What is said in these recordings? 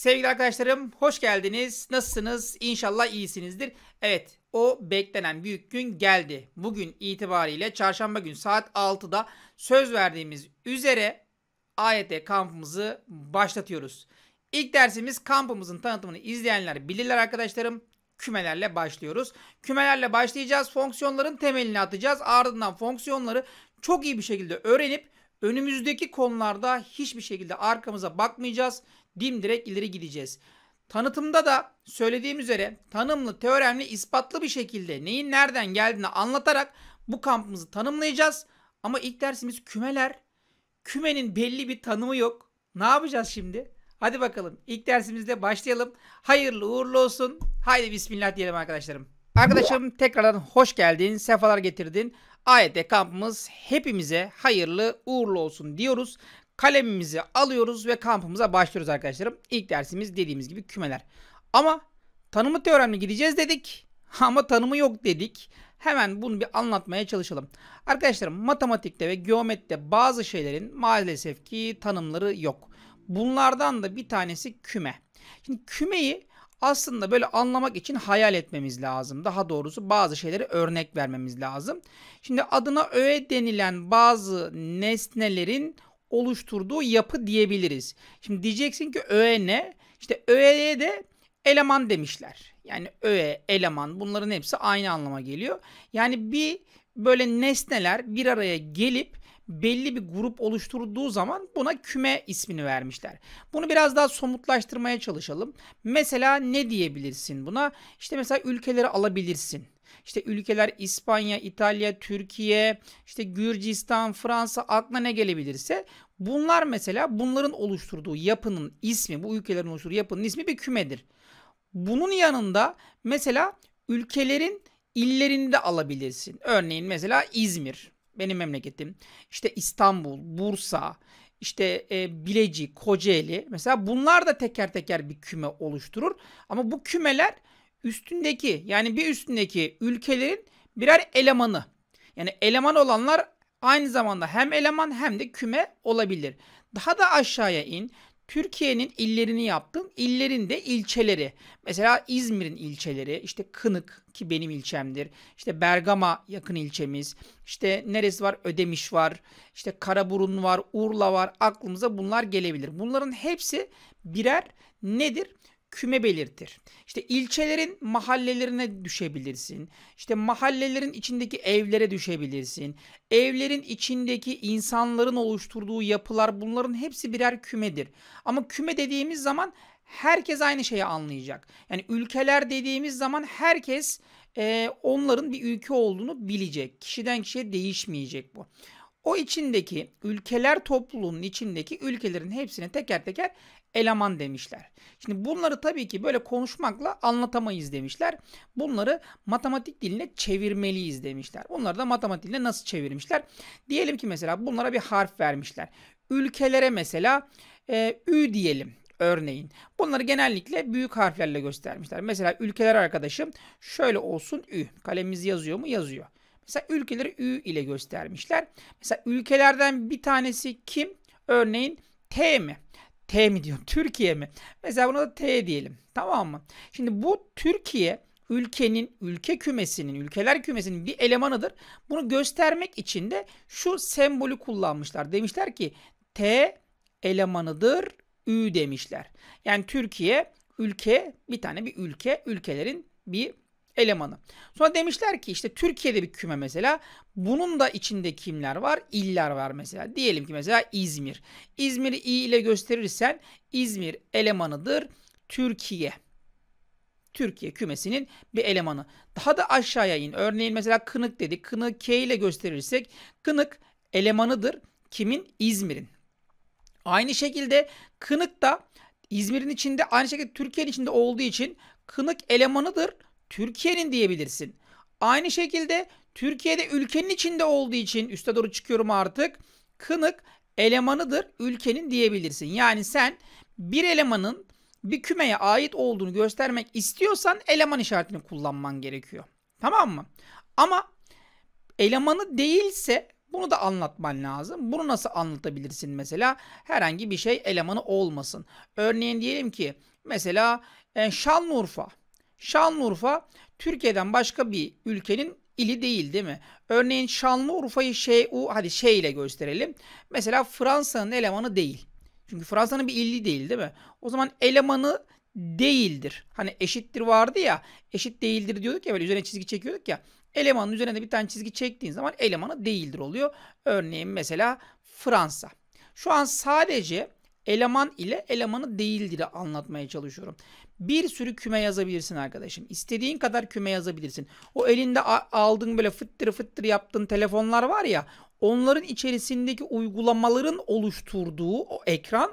Sevgili arkadaşlarım hoş geldiniz. Nasılsınız? İnşallah iyisinizdir. Evet o beklenen büyük gün geldi. Bugün itibariyle çarşamba gün saat 6'da söz verdiğimiz üzere AYT kampımızı başlatıyoruz. İlk dersimiz kampımızın tanıtımını izleyenler bilirler arkadaşlarım. Kümelerle başlıyoruz. Kümelerle başlayacağız. Fonksiyonların temelini atacağız. Ardından fonksiyonları çok iyi bir şekilde öğrenip önümüzdeki konularda hiçbir şekilde arkamıza bakmayacağız dimdirek ileri gideceğiz. Tanıtımda da söylediğim üzere tanımlı, teoremli, ispatlı bir şekilde neyin nereden geldiğini anlatarak bu kampımızı tanımlayacağız. Ama ilk dersimiz kümeler. Kümenin belli bir tanımı yok. Ne yapacağız şimdi? Hadi bakalım ilk dersimizde başlayalım. Hayırlı uğurlu olsun. Haydi bismillah diyelim arkadaşlarım. Arkadaşım tekrardan hoş geldin, sefalar getirdin. AYT kampımız hepimize hayırlı uğurlu olsun diyoruz. Kalemimizi alıyoruz ve kampımıza başlıyoruz arkadaşlarım. İlk dersimiz dediğimiz gibi kümeler. Ama tanımı teoremle gideceğiz dedik. Ama tanımı yok dedik. Hemen bunu bir anlatmaya çalışalım. Arkadaşlarım matematikte ve geometride bazı şeylerin maalesef ki tanımları yok. Bunlardan da bir tanesi küme. Şimdi kümeyi aslında böyle anlamak için hayal etmemiz lazım. Daha doğrusu bazı şeyleri örnek vermemiz lazım. Şimdi adına öğe denilen bazı nesnelerin oluşturduğu yapı diyebiliriz. Şimdi diyeceksin ki öğe ne? İşte öğeye de eleman demişler. Yani öğe, eleman bunların hepsi aynı anlama geliyor. Yani bir böyle nesneler bir araya gelip belli bir grup oluşturduğu zaman buna küme ismini vermişler. Bunu biraz daha somutlaştırmaya çalışalım. Mesela ne diyebilirsin buna? İşte mesela ülkeleri alabilirsin. İşte ülkeler İspanya, İtalya, Türkiye, işte Gürcistan, Fransa aklına ne gelebilirse bunlar mesela bunların oluşturduğu yapının ismi, bu ülkelerin oluşturduğu yapının ismi bir kümedir. Bunun yanında mesela ülkelerin illerini de alabilirsin. Örneğin mesela İzmir benim memleketim. İşte İstanbul, Bursa, işte e, Bilecik, Kocaeli mesela bunlar da teker teker bir küme oluşturur. Ama bu kümeler üstündeki yani bir üstündeki ülkelerin birer elemanı. Yani eleman olanlar aynı zamanda hem eleman hem de küme olabilir. Daha da aşağıya in. Türkiye'nin illerini yaptım. İllerin de ilçeleri. Mesela İzmir'in ilçeleri, işte Kınık ki benim ilçemdir. İşte Bergama yakın ilçemiz. İşte neresi var? Ödemiş var. İşte Karaburun var, Urla var. Aklımıza bunlar gelebilir. Bunların hepsi birer nedir? küme belirtir. İşte ilçelerin mahallelerine düşebilirsin. İşte mahallelerin içindeki evlere düşebilirsin. Evlerin içindeki insanların oluşturduğu yapılar bunların hepsi birer kümedir. Ama küme dediğimiz zaman herkes aynı şeyi anlayacak. Yani ülkeler dediğimiz zaman herkes e, onların bir ülke olduğunu bilecek. Kişiden kişiye değişmeyecek bu. O içindeki ülkeler topluluğunun içindeki ülkelerin hepsine teker teker eleman demişler. Şimdi bunları tabii ki böyle konuşmakla anlatamayız demişler. Bunları matematik diline çevirmeliyiz demişler. Bunları da matematik diline nasıl çevirmişler? Diyelim ki mesela bunlara bir harf vermişler. Ülkelere mesela e, Ü diyelim örneğin. Bunları genellikle büyük harflerle göstermişler. Mesela ülkeler arkadaşım şöyle olsun Ü. Kalemimizi yazıyor mu? Yazıyor. Mesela ülkeleri Ü ile göstermişler. Mesela ülkelerden bir tanesi kim? Örneğin T mi? T mi diyorum? Türkiye mi? Mesela buna da T diyelim. Tamam mı? Şimdi bu Türkiye ülkenin, ülke kümesinin, ülkeler kümesinin bir elemanıdır. Bunu göstermek için de şu sembolü kullanmışlar. Demişler ki T elemanıdır Ü demişler. Yani Türkiye ülke bir tane bir ülke ülkelerin bir elemanı. Sonra demişler ki işte Türkiye'de bir küme mesela. Bunun da içinde kimler var? İller var mesela. Diyelim ki mesela İzmir. İzmir'i i ile gösterirsen İzmir elemanıdır Türkiye. Türkiye kümesinin bir elemanı. Daha da aşağıya in. Örneğin mesela kınık dedik. Kınık K ile gösterirsek kınık elemanıdır. Kimin? İzmir'in. Aynı şekilde kınık da İzmir'in içinde aynı şekilde Türkiye'nin içinde olduğu için kınık elemanıdır. Türkiye'nin diyebilirsin. Aynı şekilde Türkiye'de ülkenin içinde olduğu için üste doğru çıkıyorum artık. Kınık elemanıdır ülkenin diyebilirsin. Yani sen bir elemanın bir kümeye ait olduğunu göstermek istiyorsan eleman işaretini kullanman gerekiyor. Tamam mı? Ama elemanı değilse bunu da anlatman lazım. Bunu nasıl anlatabilirsin mesela? Herhangi bir şey elemanı olmasın. Örneğin diyelim ki mesela e, Şanlıurfa Şanlıurfa Türkiye'den başka bir ülkenin ili değil değil mi? Örneğin Şanlıurfa'yı şey u hadi şey ile gösterelim. Mesela Fransa'nın elemanı değil. Çünkü Fransa'nın bir illi değil değil mi? O zaman elemanı değildir. Hani eşittir vardı ya. Eşit değildir diyorduk ya böyle üzerine çizgi çekiyorduk ya. Elemanın üzerine de bir tane çizgi çektiğin zaman elemanı değildir oluyor. Örneğin mesela Fransa. Şu an sadece eleman ile elemanı değildir'i anlatmaya çalışıyorum bir sürü küme yazabilirsin arkadaşım. İstediğin kadar küme yazabilirsin. O elinde aldığın böyle fıttır fıttır yaptığın telefonlar var ya onların içerisindeki uygulamaların oluşturduğu o ekran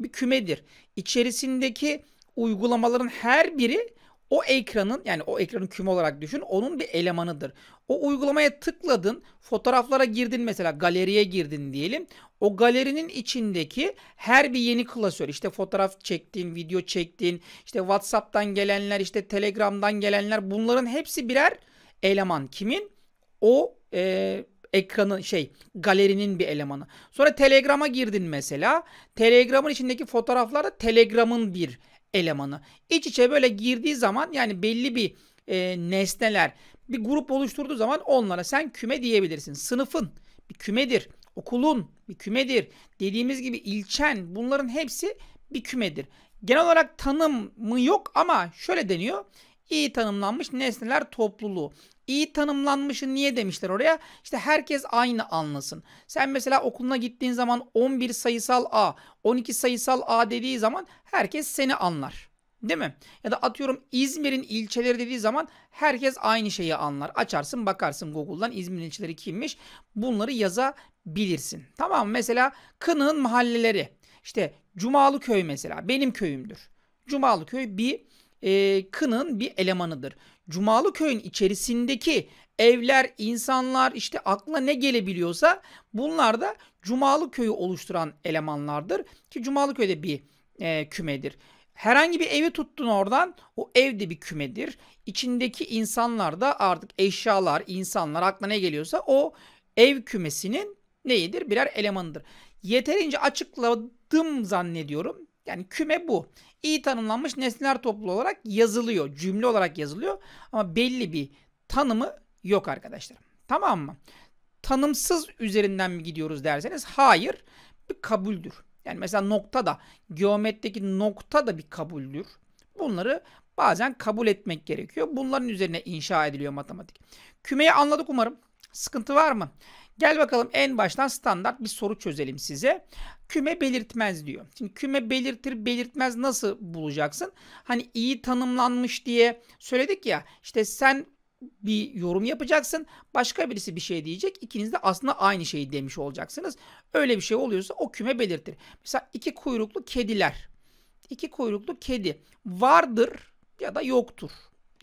bir kümedir. İçerisindeki uygulamaların her biri o ekranın yani o ekranın küme olarak düşün onun bir elemanıdır. O uygulamaya tıkladın fotoğraflara girdin mesela galeriye girdin diyelim. O galerinin içindeki her bir yeni klasör işte fotoğraf çektiğin video çektiğin işte Whatsapp'tan gelenler işte Telegram'dan gelenler bunların hepsi birer eleman. Kimin? O e, ekranı şey galerinin bir elemanı. Sonra Telegram'a girdin mesela. Telegram'ın içindeki fotoğraflar da Telegram'ın bir elemanı. İç içe böyle girdiği zaman yani belli bir e, nesneler bir grup oluşturduğu zaman onlara sen küme diyebilirsin. Sınıfın bir kümedir, okulun bir kümedir. Dediğimiz gibi ilçen bunların hepsi bir kümedir. Genel olarak tanımı yok ama şöyle deniyor iyi tanımlanmış nesneler topluluğu. İyi tanımlanmışı niye demişler oraya? İşte herkes aynı anlasın. Sen mesela okuluna gittiğin zaman 11 sayısal A, 12 sayısal A dediği zaman herkes seni anlar. Değil mi? Ya da atıyorum İzmir'in ilçeleri dediği zaman herkes aynı şeyi anlar. Açarsın bakarsın Google'dan İzmir'in ilçeleri kimmiş bunları yazabilirsin. Tamam mesela Kınık'ın mahalleleri. İşte Cumalı köy mesela benim köyümdür. Cumalı köy bir e, kının bir elemanıdır. Cumalı köyün içerisindeki evler, insanlar işte aklına ne gelebiliyorsa bunlar da Cumalı köyü oluşturan elemanlardır. Ki Cumalı köyde bir e, kümedir. Herhangi bir evi tuttun oradan o ev de bir kümedir. İçindeki insanlar da artık eşyalar, insanlar aklına ne geliyorsa o ev kümesinin neyidir? Birer elemanıdır. Yeterince açıkladım zannediyorum. Yani küme bu iyi tanımlanmış nesneler toplu olarak yazılıyor. Cümle olarak yazılıyor ama belli bir tanımı yok arkadaşlar. Tamam mı? Tanımsız üzerinden mi gidiyoruz derseniz hayır bir kabuldür. Yani mesela nokta da geometteki nokta da bir kabuldür. Bunları bazen kabul etmek gerekiyor. Bunların üzerine inşa ediliyor matematik. Kümeyi anladık umarım. Sıkıntı var mı? Gel bakalım en baştan standart bir soru çözelim size. Küme belirtmez diyor. Şimdi küme belirtir belirtmez nasıl bulacaksın? Hani iyi tanımlanmış diye söyledik ya işte sen bir yorum yapacaksın. Başka birisi bir şey diyecek. İkiniz de aslında aynı şeyi demiş olacaksınız. Öyle bir şey oluyorsa o küme belirtir. Mesela iki kuyruklu kediler. İki kuyruklu kedi vardır ya da yoktur.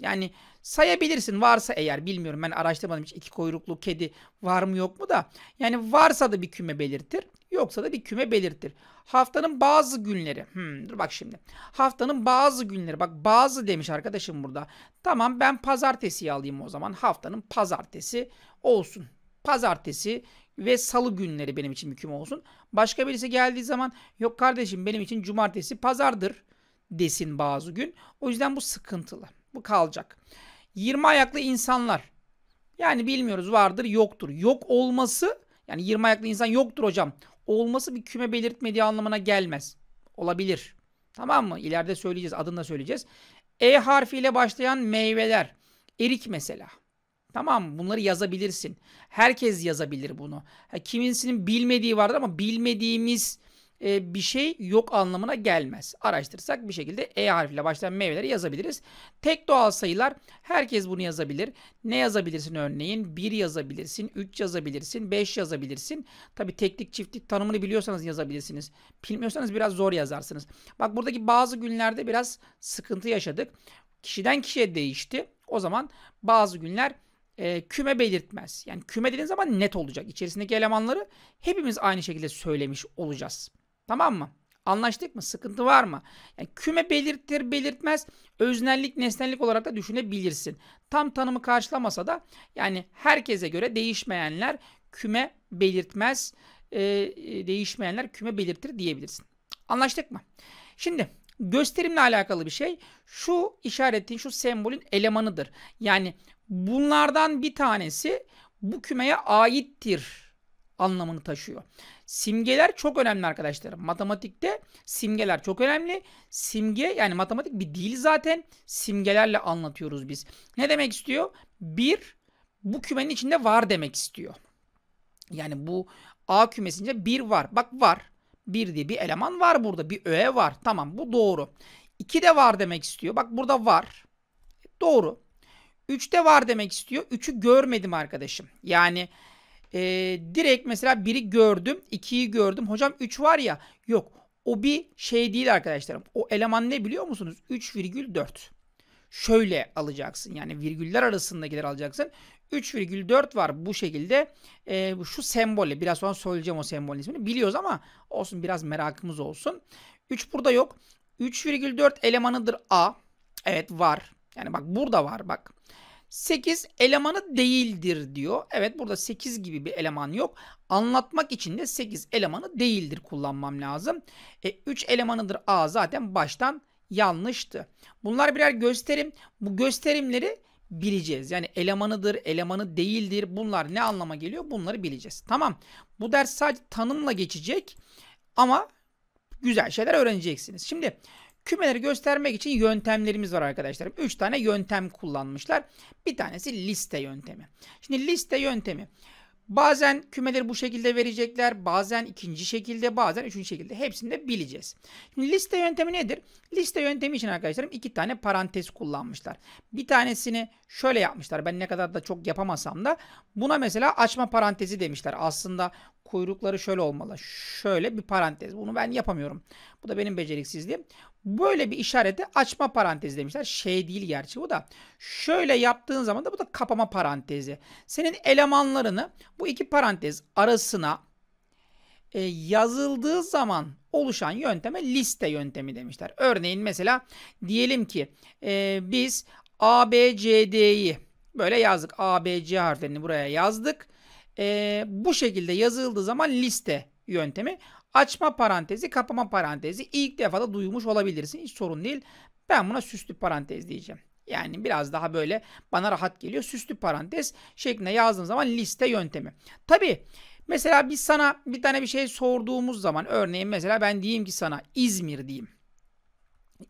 Yani sayabilirsin varsa eğer bilmiyorum ben araştırmadım hiç iki kuyruklu kedi var mı yok mu da yani varsa da bir küme belirtir yoksa da bir küme belirtir. Haftanın bazı günleri hmm, dur bak şimdi haftanın bazı günleri bak bazı demiş arkadaşım burada tamam ben pazartesiyi alayım o zaman haftanın pazartesi olsun pazartesi ve salı günleri benim için bir küme olsun. Başka birisi geldiği zaman yok kardeşim benim için cumartesi pazardır desin bazı gün. O yüzden bu sıkıntılı. Bu kalacak. 20 ayaklı insanlar. Yani bilmiyoruz vardır yoktur. Yok olması yani 20 ayaklı insan yoktur hocam. Olması bir küme belirtmediği anlamına gelmez. Olabilir. Tamam mı? İleride söyleyeceğiz. Adını da söyleyeceğiz. E harfiyle başlayan meyveler. Erik mesela. Tamam mı? Bunları yazabilirsin. Herkes yazabilir bunu. Ha, kimisinin bilmediği vardır ama bilmediğimiz e, bir şey yok anlamına gelmez. Araştırsak bir şekilde E harfiyle başlayan meyveleri yazabiliriz. Tek doğal sayılar herkes bunu yazabilir. Ne yazabilirsin örneğin? 1 yazabilirsin, 3 yazabilirsin, 5 yazabilirsin. Tabi teklik çiftlik tanımını biliyorsanız yazabilirsiniz. Bilmiyorsanız biraz zor yazarsınız. Bak buradaki bazı günlerde biraz sıkıntı yaşadık. Kişiden kişiye değişti. O zaman bazı günler e, küme belirtmez. Yani küme dediğin zaman net olacak. İçerisindeki elemanları hepimiz aynı şekilde söylemiş olacağız. Tamam mı? Anlaştık mı? Sıkıntı var mı? Yani küme belirtir belirtmez öznellik nesnellik olarak da düşünebilirsin. Tam tanımı karşılamasa da yani herkese göre değişmeyenler küme belirtmez e, e değişmeyenler küme belirtir diyebilirsin. Anlaştık mı? Şimdi gösterimle alakalı bir şey şu işaretin şu sembolün elemanıdır. Yani bunlardan bir tanesi bu kümeye aittir anlamını taşıyor. Simgeler çok önemli arkadaşlarım. Matematikte simgeler çok önemli. Simge yani matematik bir dil zaten. Simgelerle anlatıyoruz biz. Ne demek istiyor? Bir, bu kümenin içinde var demek istiyor. Yani bu A kümesince bir var. Bak var. Bir diye bir eleman var burada. Bir öğe var. Tamam bu doğru. İki de var demek istiyor. Bak burada var. Doğru. Üç de var demek istiyor. Üçü görmedim arkadaşım. Yani e, direkt mesela biri gördüm, ikiyi gördüm. Hocam 3 var ya. Yok. O bir şey değil arkadaşlarım. O eleman ne biliyor musunuz? 3,4. Şöyle alacaksın. Yani virgüller arasındakiler alacaksın. 3,4 var bu şekilde. E, şu sembolü biraz sonra söyleyeceğim o sembolün ismini. Biliyoruz ama olsun biraz merakımız olsun. 3 burada yok. 3,4 elemanıdır A. Evet var. Yani bak burada var bak. 8 elemanı değildir diyor. Evet burada 8 gibi bir eleman yok. Anlatmak için de 8 elemanı değildir kullanmam lazım. E, 3 elemanıdır A zaten baştan yanlıştı. Bunlar birer gösterim. Bu gösterimleri bileceğiz. Yani elemanıdır, elemanı değildir. Bunlar ne anlama geliyor? Bunları bileceğiz. Tamam. Bu ders sadece tanımla geçecek ama güzel şeyler öğreneceksiniz. Şimdi Kümeleri göstermek için yöntemlerimiz var arkadaşlarım. 3 tane yöntem kullanmışlar. Bir tanesi liste yöntemi. Şimdi liste yöntemi. Bazen kümeleri bu şekilde verecekler, bazen ikinci şekilde, bazen üçüncü şekilde. Hepsini de bileceğiz. Şimdi liste yöntemi nedir? Liste yöntemi için arkadaşlarım iki tane parantez kullanmışlar. Bir tanesini şöyle yapmışlar. Ben ne kadar da çok yapamasam da buna mesela açma parantezi demişler. Aslında kuyrukları şöyle olmalı. Şöyle bir parantez. Bunu ben yapamıyorum. Bu da benim beceriksizliğim. Böyle bir işareti açma parantezi demişler. Şey değil gerçi bu da. Şöyle yaptığın zaman da bu da kapama parantezi. Senin elemanlarını bu iki parantez arasına e, yazıldığı zaman oluşan yönteme liste yöntemi demişler. Örneğin mesela diyelim ki e, biz ABCD'yi böyle yazdık. ABC harflerini buraya yazdık. E, bu şekilde yazıldığı zaman liste yöntemi. Açma parantezi, kapama parantezi ilk defa da duymuş olabilirsin. Hiç sorun değil. Ben buna süslü parantez diyeceğim. Yani biraz daha böyle bana rahat geliyor. Süslü parantez şeklinde yazdığım zaman liste yöntemi. Tabi mesela biz sana bir tane bir şey sorduğumuz zaman örneğin mesela ben diyeyim ki sana İzmir diyeyim.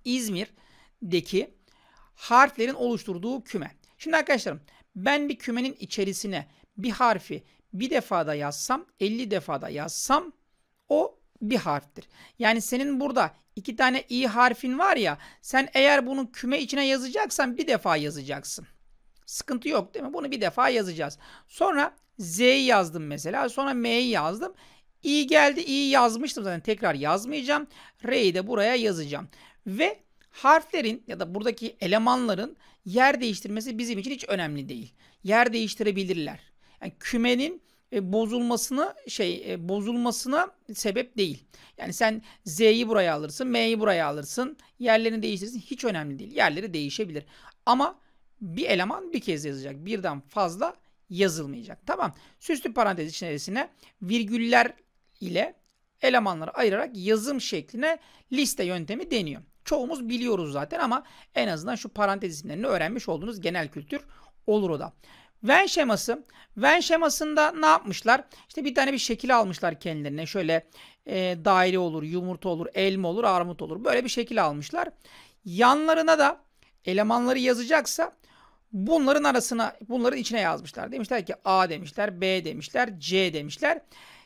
İzmir'deki harflerin oluşturduğu küme. Şimdi arkadaşlarım ben bir kümenin içerisine bir harfi bir defada yazsam 50 defada yazsam o bir harftir. Yani senin burada iki tane i harfin var ya sen eğer bunu küme içine yazacaksan bir defa yazacaksın. Sıkıntı yok değil mi? Bunu bir defa yazacağız. Sonra z'yi yazdım mesela. Sonra m'yi yazdım. i geldi i yazmıştım zaten tekrar yazmayacağım. R'yi de buraya yazacağım. Ve harflerin ya da buradaki elemanların yer değiştirmesi bizim için hiç önemli değil. Yer değiştirebilirler. Yani kümenin e, bozulmasına şey e, bozulmasına sebep değil. Yani sen Z'yi buraya alırsın, M'yi buraya alırsın, yerlerini değiştirirsin hiç önemli değil. Yerleri değişebilir. Ama bir eleman bir kez yazacak. Birden fazla yazılmayacak. Tamam. Süslü parantez içerisine virgüller ile elemanları ayırarak yazım şekline liste yöntemi deniyor. Çoğumuz biliyoruz zaten ama en azından şu parantez isimlerini öğrenmiş olduğunuz genel kültür olur o da. Venn şeması. Venn şemasında ne yapmışlar? İşte bir tane bir şekil almışlar kendilerine. Şöyle e, daire olur, yumurta olur, elma olur, armut olur. Böyle bir şekil almışlar. Yanlarına da elemanları yazacaksa bunların arasına, bunların içine yazmışlar. Demişler ki A demişler, B demişler, C demişler.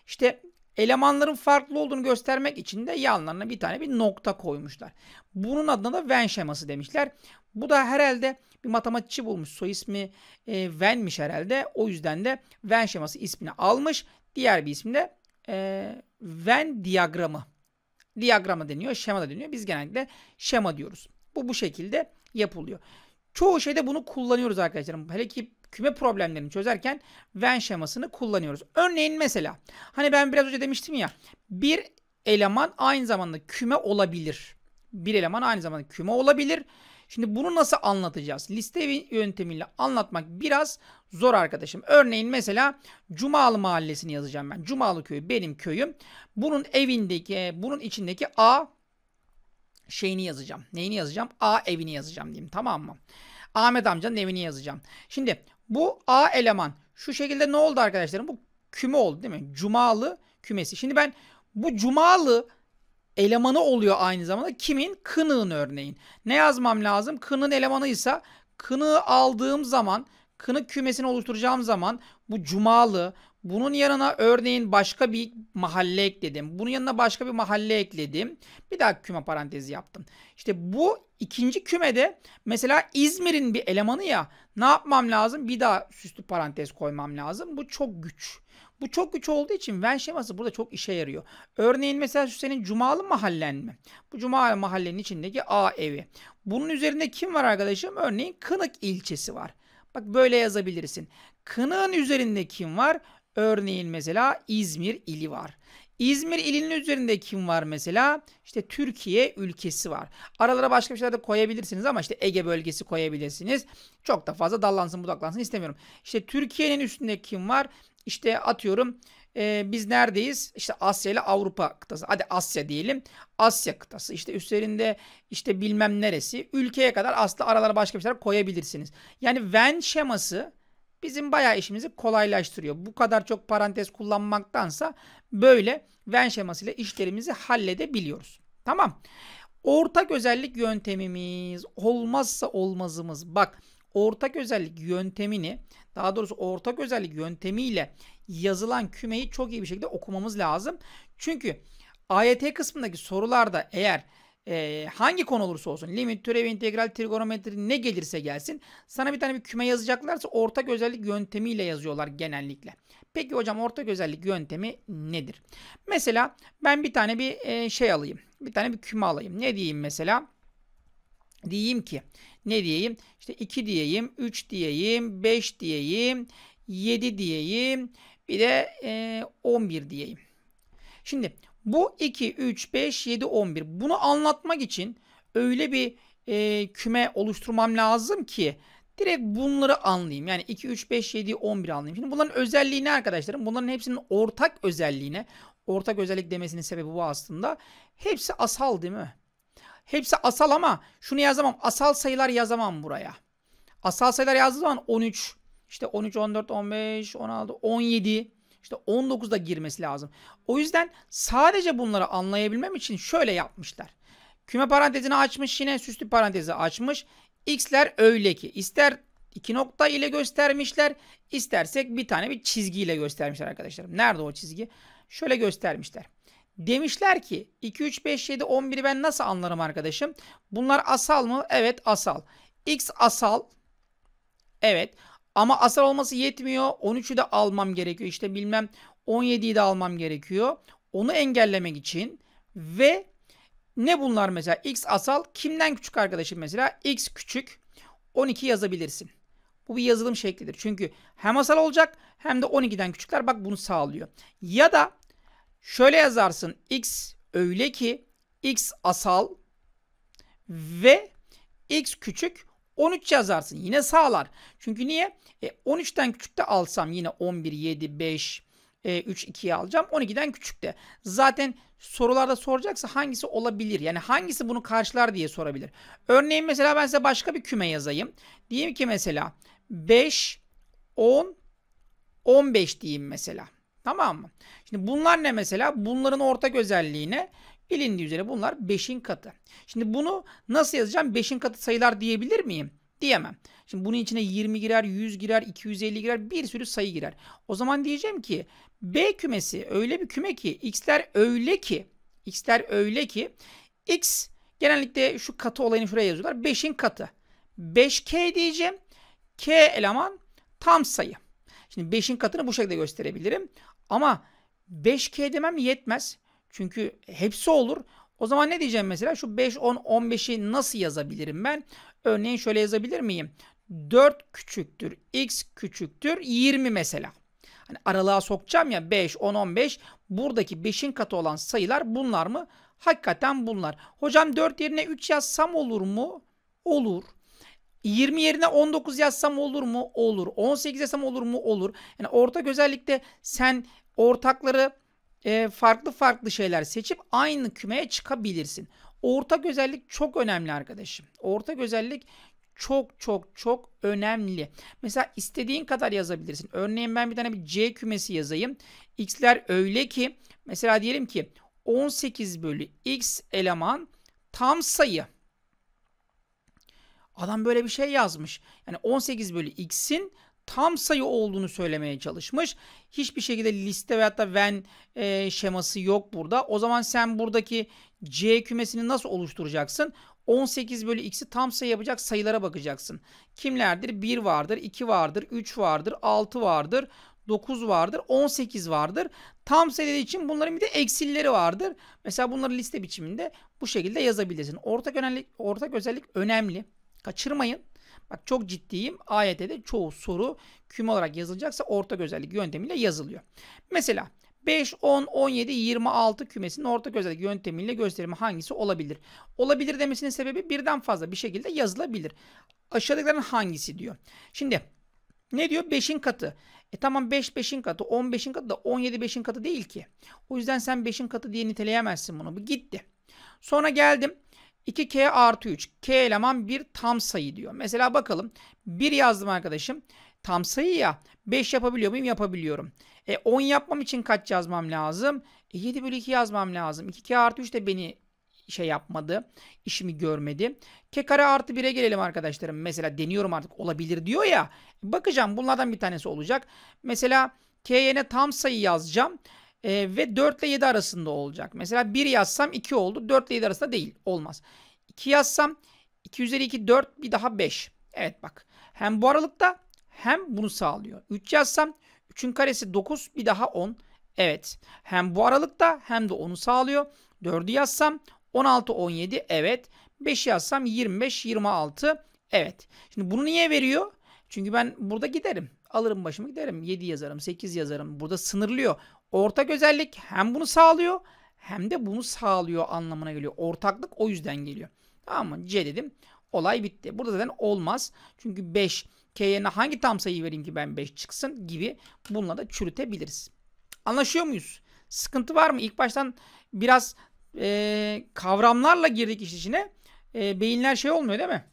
İşte Elemanların farklı olduğunu göstermek için de yanlarına bir tane bir nokta koymuşlar. Bunun adına da Venn şeması demişler. Bu da herhalde bir matematikçi bulmuş. Soy ismi e, Ven'miş herhalde. O yüzden de Venn şeması ismini almış. Diğer bir isim de e, Venn diyagramı. Diyagrama deniyor, şema da deniyor. Biz genellikle şema diyoruz. Bu bu şekilde yapılıyor. Çoğu şeyde bunu kullanıyoruz arkadaşlarım. Hele ki küme problemlerini çözerken Venn şemasını kullanıyoruz. Örneğin mesela hani ben biraz önce demiştim ya bir eleman aynı zamanda küme olabilir. Bir eleman aynı zamanda küme olabilir. Şimdi bunu nasıl anlatacağız? Liste yöntemiyle anlatmak biraz zor arkadaşım. Örneğin mesela Cumalı Mahallesi'ni yazacağım ben. Cumalı köyü benim köyüm. Bunun evindeki, bunun içindeki A şeyini yazacağım. Neyini yazacağım? A evini yazacağım diyeyim. Tamam mı? Ahmet amcanın evini yazacağım. Şimdi bu A eleman. Şu şekilde ne oldu arkadaşlarım? Bu küme oldu değil mi? Cumalı kümesi. Şimdi ben bu cumalı elemanı oluyor aynı zamanda. Kimin? Kınığın örneğin. Ne yazmam lazım? Kınığın elemanıysa kınığı aldığım zaman, kınık kümesini oluşturacağım zaman bu cumalı, bunun yanına örneğin başka bir mahalle ekledim. Bunun yanına başka bir mahalle ekledim. Bir daha küme parantezi yaptım. İşte bu ikinci kümede mesela İzmir'in bir elemanı ya ne yapmam lazım? Bir daha süslü parantez koymam lazım. Bu çok güç. Bu çok güç olduğu için Venn şeması burada çok işe yarıyor. Örneğin mesela şu senin Cumalı mahallen mi? Bu Cumalı mahallenin içindeki A evi. Bunun üzerinde kim var arkadaşım? Örneğin Kınık ilçesi var. Bak böyle yazabilirsin. Kınığın üzerinde kim var? Örneğin mesela İzmir ili var. İzmir ilinin üzerinde kim var mesela? İşte Türkiye ülkesi var. Aralara başka bir şeyler de koyabilirsiniz ama işte Ege bölgesi koyabilirsiniz. Çok da fazla dallansın budaklansın istemiyorum. İşte Türkiye'nin üstünde kim var? İşte atıyorum e, biz neredeyiz? İşte Asya ile Avrupa kıtası. Hadi Asya diyelim. Asya kıtası. İşte üstlerinde işte bilmem neresi. Ülkeye kadar aslında aralara başka bir şeyler koyabilirsiniz. Yani Venn şeması bizim bayağı işimizi kolaylaştırıyor. Bu kadar çok parantez kullanmaktansa böyle ven şemasıyla işlerimizi halledebiliyoruz. Tamam. Ortak özellik yöntemimiz olmazsa olmazımız. Bak ortak özellik yöntemini daha doğrusu ortak özellik yöntemiyle yazılan kümeyi çok iyi bir şekilde okumamız lazım. Çünkü AYT kısmındaki sorularda eğer e, hangi konu olursa olsun limit, türev, integral, trigonometri ne gelirse gelsin sana bir tane bir küme yazacaklarsa ortak özellik yöntemiyle yazıyorlar genellikle. Peki hocam ortak özellik yöntemi nedir? Mesela ben bir tane bir e, şey alayım. Bir tane bir küme alayım. Ne diyeyim mesela? Diyeyim ki ne diyeyim? İşte 2 diyeyim, 3 diyeyim, 5 diyeyim, 7 diyeyim, bir de e, 11 diyeyim. Şimdi bu 2, 3, 5, 7, 11. Bunu anlatmak için öyle bir e, küme oluşturmam lazım ki direkt bunları anlayayım. Yani 2, 3, 5, 7, 11 anlayayım. Şimdi bunların özelliği ne arkadaşlarım? Bunların hepsinin ortak özelliğine, ortak özellik demesinin sebebi bu aslında. Hepsi asal değil mi? Hepsi asal ama şunu yazamam. Asal sayılar yazamam buraya. Asal sayılar yazdığı zaman 13, işte 13, 14, 15, 16, 17, işte 19'da girmesi lazım. O yüzden sadece bunları anlayabilmem için şöyle yapmışlar. Küme parantezini açmış yine süslü parantezi açmış. X'ler öyle ki ister iki nokta ile göstermişler istersek bir tane bir çizgi ile göstermişler arkadaşlarım. Nerede o çizgi? Şöyle göstermişler. Demişler ki 2, 3, 5, 7, 11'i ben nasıl anlarım arkadaşım? Bunlar asal mı? Evet asal. X asal. Evet. Ama asal olması yetmiyor. 13'ü de almam gerekiyor. İşte bilmem 17'yi de almam gerekiyor. Onu engellemek için ve ne bunlar mesela? X asal kimden küçük arkadaşım mesela? X küçük 12 yazabilirsin. Bu bir yazılım şeklidir. Çünkü hem asal olacak hem de 12'den küçükler. Bak bunu sağlıyor. Ya da şöyle yazarsın. X öyle ki X asal ve X küçük 13 yazarsın yine sağlar. Çünkü niye? E, 13'ten küçük de alsam yine 11, 7, 5, e, 3, 2'ye alacağım. 12'den küçük de. Zaten sorularda soracaksa hangisi olabilir? Yani hangisi bunu karşılar diye sorabilir. Örneğin mesela ben size başka bir küme yazayım. Diyeyim ki mesela 5, 10, 15 diyeyim mesela. Tamam mı? Şimdi bunlar ne mesela? Bunların ortak özelliğine Bilindiği üzere bunlar 5'in katı. Şimdi bunu nasıl yazacağım? 5'in katı sayılar diyebilir miyim? Diyemem. Şimdi bunun içine 20 girer, 100 girer, 250 girer, bir sürü sayı girer. O zaman diyeceğim ki B kümesi öyle bir küme ki, x'ler öyle ki, x'ler öyle ki, x genellikle şu katı olayını şuraya yazıyorlar. 5'in katı. 5k diyeceğim. k eleman tam sayı. Şimdi 5'in katını bu şekilde gösterebilirim. Ama 5k demem yetmez. Çünkü hepsi olur. O zaman ne diyeceğim mesela şu 5, 10, 15'i nasıl yazabilirim ben? Örneğin şöyle yazabilir miyim? 4 küçüktür, x küçüktür 20 mesela. Hani aralığa sokacağım ya 5, 10, 15. Buradaki 5'in katı olan sayılar bunlar mı? Hakikaten bunlar. Hocam 4 yerine 3 yazsam olur mu? Olur. 20 yerine 19 yazsam olur mu? Olur. 18 yazsam olur mu? Olur. Yani ortak özellikle sen ortakları e, farklı farklı şeyler seçip aynı kümeye çıkabilirsin. Ortak özellik çok önemli arkadaşım. Ortak özellik çok çok çok önemli. Mesela istediğin kadar yazabilirsin. Örneğin ben bir tane bir C kümesi yazayım. X'ler öyle ki mesela diyelim ki 18 bölü X eleman tam sayı. Adam böyle bir şey yazmış. Yani 18 bölü X'in tam sayı olduğunu söylemeye çalışmış. Hiçbir şekilde liste veyahut da when e, şeması yok burada. O zaman sen buradaki C kümesini nasıl oluşturacaksın? 18 bölü x'i tam sayı yapacak sayılara bakacaksın. Kimlerdir? 1 vardır, 2 vardır, 3 vardır, 6 vardır, 9 vardır, 18 vardır. Tam sayı için bunların bir de eksilleri vardır. Mesela bunları liste biçiminde bu şekilde yazabilirsin. Ortak özellik, ortak özellik önemli. Kaçırmayın. Bak çok ciddiyim. Ayette de çoğu soru küme olarak yazılacaksa ortak özellik yöntemiyle yazılıyor. Mesela 5, 10, 17, 26 kümesinin ortak özellik yöntemiyle gösterimi hangisi olabilir? Olabilir demesinin sebebi birden fazla bir şekilde yazılabilir. Aşağıdakilerin hangisi diyor. Şimdi ne diyor? 5'in katı. E tamam 5 5'in katı, 10 5'in katı da 17 5'in katı değil ki. O yüzden sen 5'in katı diye niteleyemezsin bunu. Bu gitti. Sonra geldim. 2k artı 3. k eleman bir tam sayı diyor. Mesela bakalım. 1 yazdım arkadaşım. Tam sayı ya. 5 yapabiliyor muyum? Yapabiliyorum. E, 10 yapmam için kaç yazmam lazım? E, 7 bölü 2 yazmam lazım. 2k artı 3 de beni şey yapmadı. işimi görmedi. K kare artı 1'e gelelim arkadaşlarım. Mesela deniyorum artık olabilir diyor ya. Bakacağım bunlardan bir tanesi olacak. Mesela K'ye tam sayı yazacağım. E, ve 4 ile 7 arasında olacak. Mesela 1 yazsam 2 oldu. 4 ile 7 arasında değil. Olmaz. 2 yazsam 2 üzeri 2 4 bir daha 5. Evet bak. Hem bu aralıkta hem bunu sağlıyor. 3 yazsam 3'ün karesi 9 bir daha 10. Evet. Hem bu aralıkta hem de onu sağlıyor. 4'ü yazsam 16 17 evet. 5 yazsam 25 26 evet. Şimdi bunu niye veriyor? Çünkü ben burada giderim. Alırım başımı giderim. 7 yazarım, 8 yazarım. Burada sınırlıyor ortak özellik hem bunu sağlıyor hem de bunu sağlıyor anlamına geliyor. Ortaklık o yüzden geliyor. Tamam mı? C dedim. Olay bitti. Burada zaten olmaz. Çünkü 5 K hangi tam sayıyı vereyim ki ben 5 çıksın gibi bununla da çürütebiliriz. Anlaşıyor muyuz? Sıkıntı var mı? İlk baştan biraz e, kavramlarla girdik iş içine. E, beyinler şey olmuyor değil mi?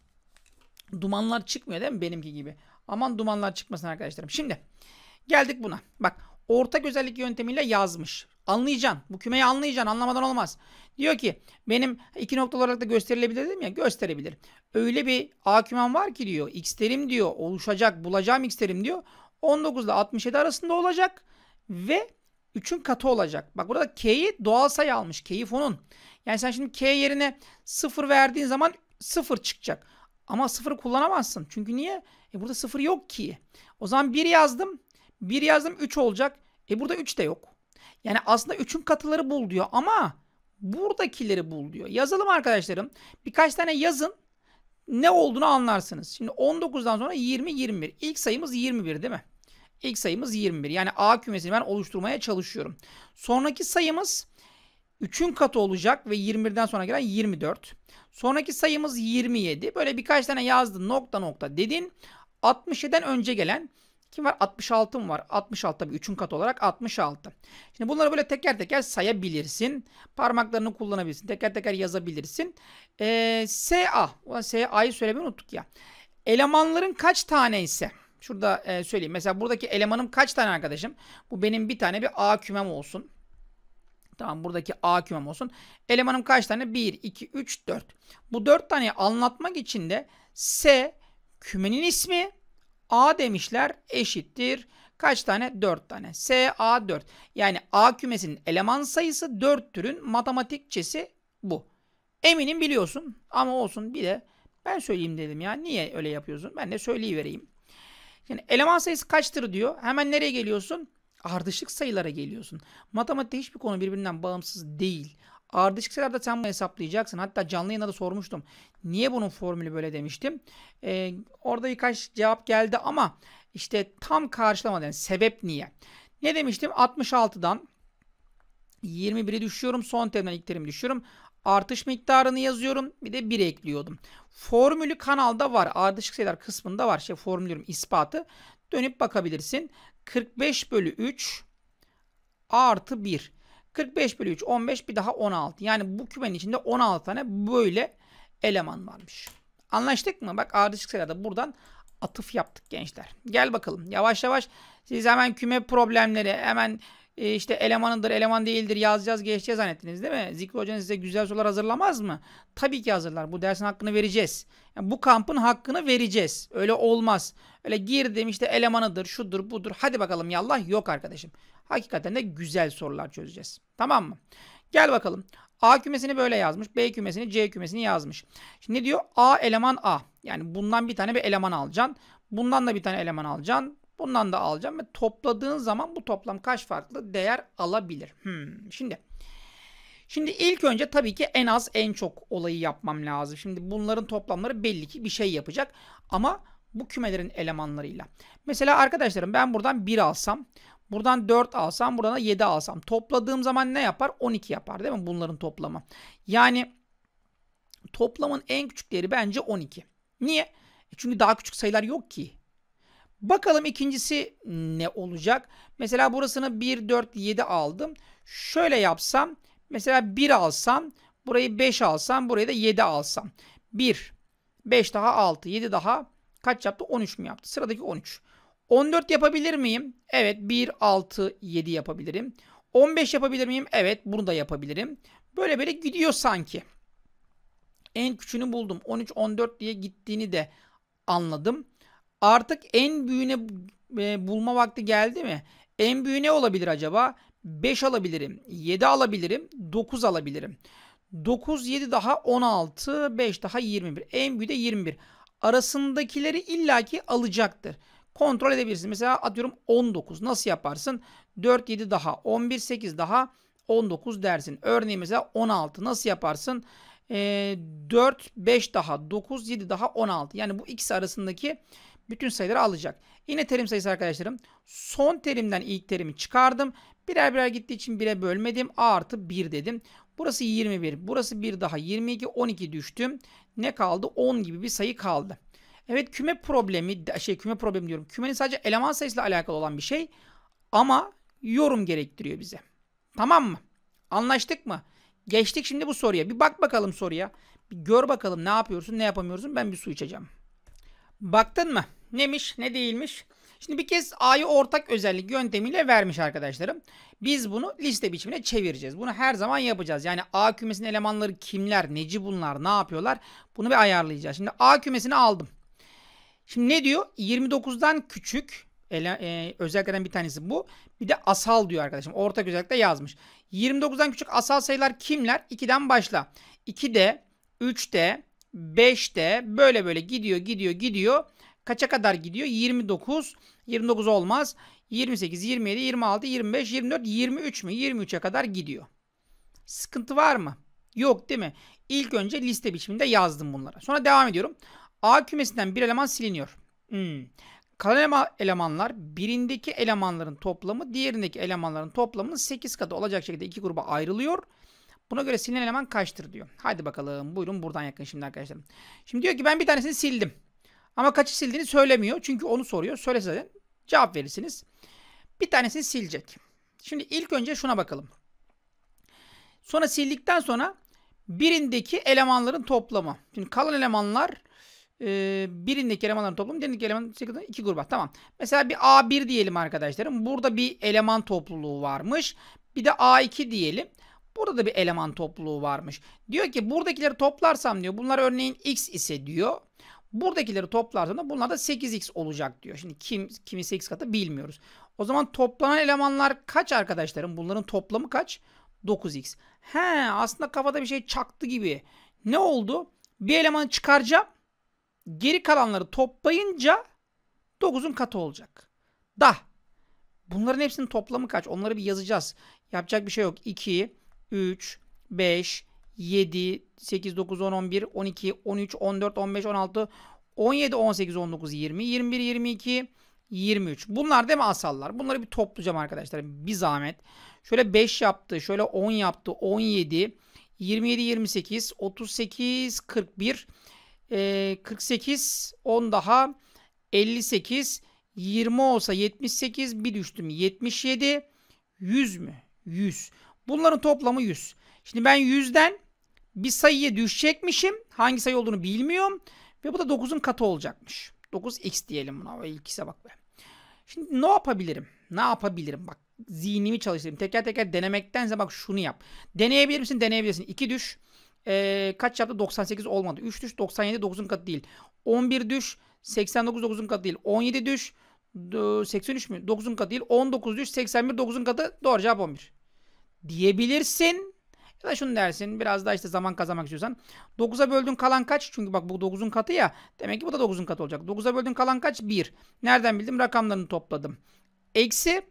Dumanlar çıkmıyor değil mi benimki gibi? Aman dumanlar çıkmasın arkadaşlarım. Şimdi geldik buna. Bak ortak özellik yöntemiyle yazmış. Anlayacaksın. Bu kümeyi anlayacaksın. Anlamadan olmaz. Diyor ki benim iki nokta olarak da gösterilebilir dedim ya gösterebilir. Öyle bir A kümem var ki diyor. X diyor. Oluşacak. Bulacağım X diyor. 19 ile 67 arasında olacak. Ve 3'ün katı olacak. Bak burada K'yi doğal sayı almış. K'yi fonun. Yani sen şimdi K yerine 0 verdiğin zaman 0 çıkacak. Ama 0'ı kullanamazsın. Çünkü niye? E burada 0 yok ki. O zaman 1 yazdım. 1 yazdım 3 olacak. E burada 3 de yok. Yani aslında 3'ün katıları bul diyor ama buradakileri bul diyor. Yazalım arkadaşlarım. Birkaç tane yazın. Ne olduğunu anlarsınız. Şimdi 19'dan sonra 20, 21. İlk sayımız 21 değil mi? İlk sayımız 21. Yani A kümesini ben oluşturmaya çalışıyorum. Sonraki sayımız 3'ün katı olacak ve 21'den sonra gelen 24. Sonraki sayımız 27. Böyle birkaç tane yazdın nokta nokta dedin. 67'den önce gelen kim var? 66'm var. 66 tabii 3'ün katı olarak 66. Şimdi bunları böyle teker teker sayabilirsin. Parmaklarını kullanabilirsin. Teker teker yazabilirsin. Ee, SA. SA'yı söylemeyi unuttuk ya. Elemanların kaç tane ise şurada e, söyleyeyim. Mesela buradaki elemanım kaç tane arkadaşım? Bu benim bir tane bir A kümem olsun. Tamam buradaki A kümem olsun. Elemanım kaç tane? 1, 2, 3, 4. Bu 4 taneyi anlatmak için de S kümenin ismi A demişler eşittir. Kaç tane? 4 tane. S A 4. Yani A kümesinin eleman sayısı 4 türün matematikçesi bu. Eminim biliyorsun ama olsun bir de ben söyleyeyim dedim ya. Niye öyle yapıyorsun? Ben de söyleyivereyim. Şimdi eleman sayısı kaçtır diyor. Hemen nereye geliyorsun? Ardışık sayılara geliyorsun. Matematikte hiçbir konu birbirinden bağımsız değil. Ardışık serapta sen bunu hesaplayacaksın. Hatta canlı yayında da sormuştum. Niye bunun formülü böyle demiştim. Ee, orada birkaç cevap geldi ama işte tam karşılamadı. Yani sebep niye? Ne demiştim? 66'dan 21'i düşüyorum. Son terimden ilk terimi düşüyorum. Artış miktarını yazıyorum. Bir de 1 ekliyordum. Formülü kanalda var. Ardışık sayılar kısmında var. Şey formülüm ispatı. Dönüp bakabilirsin. 45 bölü 3 artı 1. 45 bölü 3 15 bir daha 16. Yani bu kümenin içinde 16 tane böyle eleman varmış. Anlaştık mı? Bak ardışık sayıda buradan atıf yaptık gençler. Gel bakalım yavaş yavaş siz hemen küme problemleri hemen e, işte elemanındır, eleman değildir yazacağız, geçeceğiz zannettiniz değil mi? Zikri hocanız size güzel sorular hazırlamaz mı? Tabii ki hazırlar. Bu dersin hakkını vereceğiz. Yani bu kampın hakkını vereceğiz. Öyle olmaz. Öyle girdim işte elemanıdır, şudur, budur. Hadi bakalım yallah. Yok arkadaşım. Hakikaten de güzel sorular çözeceğiz. Tamam mı? Gel bakalım. A kümesini böyle yazmış. B kümesini, C kümesini yazmış. Şimdi diyor? A eleman A. Yani bundan bir tane bir eleman alacaksın. Bundan da bir tane eleman alacaksın. Bundan da alacağım ve topladığın zaman bu toplam kaç farklı değer alabilir? Hmm. Şimdi Şimdi ilk önce tabii ki en az en çok olayı yapmam lazım. Şimdi bunların toplamları belli ki bir şey yapacak ama bu kümelerin elemanlarıyla. Mesela arkadaşlarım ben buradan 1 alsam, buradan 4 alsam, buradan 7 alsam topladığım zaman ne yapar? 12 yapar değil mi bunların toplamı? Yani toplamın en küçük değeri bence 12. Niye? E çünkü daha küçük sayılar yok ki. Bakalım ikincisi ne olacak? Mesela burasını 1, 4, 7 aldım. Şöyle yapsam mesela 1 alsam burayı 5 alsam burayı da 7 alsam. 1, 5 daha 6, 7 daha kaç yaptı? 13 mü yaptı? Sıradaki 13. 14 yapabilir miyim? Evet 1, 6, 7 yapabilirim. 15 yapabilir miyim? Evet bunu da yapabilirim. Böyle böyle gidiyor sanki. En küçüğünü buldum. 13, 14 diye gittiğini de anladım. Artık en büyüğüne e, bulma vakti geldi mi? En büyüğü ne olabilir acaba? 5 alabilirim, 7 alabilirim, 9 alabilirim. 9, 7 daha 16, 5 daha 21. En büyüğü de 21. Arasındakileri illaki alacaktır. Kontrol edebilirsin. Mesela atıyorum 19. Nasıl yaparsın? 4, 7 daha 11, 8 daha 19 dersin. Örneğin mesela 16. Nasıl yaparsın? E, 4, 5 daha 9, 7 daha 16. Yani bu ikisi arasındaki bütün sayıları alacak. Yine terim sayısı arkadaşlarım. Son terimden ilk terimi çıkardım. Birer birer gittiği için bile bölmedim. A artı 1 dedim. Burası 21. Burası 1 daha 22. 12 düştüm. Ne kaldı? 10 gibi bir sayı kaldı. Evet küme problemi şey küme problemi diyorum. Kümenin sadece eleman sayısıyla alakalı olan bir şey ama yorum gerektiriyor bize. Tamam mı? Anlaştık mı? Geçtik şimdi bu soruya. Bir bak bakalım soruya. Bir gör bakalım ne yapıyorsun, ne yapamıyorsun. Ben bir su içeceğim. Baktın mı? Nemiş ne değilmiş? Şimdi bir kez A'yı ortak özellik yöntemiyle vermiş arkadaşlarım. Biz bunu liste biçimine çevireceğiz. Bunu her zaman yapacağız. Yani A kümesinin elemanları kimler, neci bunlar, ne yapıyorlar? Bunu bir ayarlayacağız. Şimdi A kümesini aldım. Şimdi ne diyor? 29'dan küçük ele, e, özelliklerden bir tanesi bu. Bir de asal diyor arkadaşım. Ortak özellikle yazmış. 29'dan küçük asal sayılar kimler? 2'den başla. 2'de, 3'de, 5'te böyle böyle gidiyor gidiyor gidiyor. Kaça kadar gidiyor? 29. 29 olmaz. 28, 27, 26, 25, 24, 23 mü? 23'e kadar gidiyor. Sıkıntı var mı? Yok değil mi? İlk önce liste biçiminde yazdım bunlara. Sonra devam ediyorum. A kümesinden bir eleman siliniyor. Hmm. Kalan elemanlar birindeki elemanların toplamı diğerindeki elemanların toplamının 8 katı olacak şekilde iki gruba ayrılıyor. Buna göre silinen eleman kaçtır diyor. Hadi bakalım buyurun buradan yakın şimdi arkadaşlar. Şimdi diyor ki ben bir tanesini sildim. Ama kaçı sildiğini söylemiyor. Çünkü onu soruyor. Söylese de cevap verirsiniz. Bir tanesini silecek. Şimdi ilk önce şuna bakalım. Sonra sildikten sonra birindeki elemanların toplamı. Şimdi kalan elemanlar e, birindeki elemanların toplamı, diğerindeki eleman iki gruba. Tamam. Mesela bir A1 diyelim arkadaşlarım. Burada bir eleman topluluğu varmış. Bir de A2 diyelim. Burada da bir eleman topluluğu varmış. Diyor ki buradakileri toplarsam diyor. Bunlar örneğin x ise diyor. Buradakileri toplarsam da bunlar da 8x olacak diyor. Şimdi kim kimi 8 katı bilmiyoruz. O zaman toplanan elemanlar kaç arkadaşlarım? Bunların toplamı kaç? 9x. He aslında kafada bir şey çaktı gibi. Ne oldu? Bir elemanı çıkaracağım. Geri kalanları toplayınca 9'un katı olacak. Da. Bunların hepsinin toplamı kaç? Onları bir yazacağız. Yapacak bir şey yok. 2, 3, 5, 7, 8, 9, 10, 11, 12, 13, 14, 15, 16, 17, 18, 19, 20, 21, 22, 23. Bunlar değil mi asallar? Bunları bir toplayacağım arkadaşlar. Bir zahmet. Şöyle 5 yaptı. Şöyle 10 yaptı. 17, 27, 28, 38, 41, 48, 10 daha 58, 20 olsa 78 bir düştüm. 77, 100 mü? 100. Bunların toplamı 100. Şimdi ben 100'den bir sayıya düşecekmişim. Hangi sayı olduğunu bilmiyorum. Ve bu da 9'un katı olacakmış. 9x diyelim buna. ilk bak be. Şimdi ne yapabilirim? Ne yapabilirim? Bak zihnimi çalıştırayım. Teker teker denemektense bak şunu yap. Deneyebilir misin? Deneyebilirsin. 2 düş. Ee, kaç yaptı? 98 olmadı. 3 düş. 97 9'un katı değil. 11 düş. 89 9'un katı değil. 17 düş. 83 mü? 9'un katı değil. 19 düş. 81 9'un katı. Doğru cevap 11 diyebilirsin. Ya da şunu dersin biraz daha işte zaman kazanmak istiyorsan. 9'a böldün kalan kaç? Çünkü bak bu 9'un katı ya. Demek ki bu da 9'un katı olacak. 9'a böldün kalan kaç? 1. Nereden bildim? Rakamlarını topladım. Eksi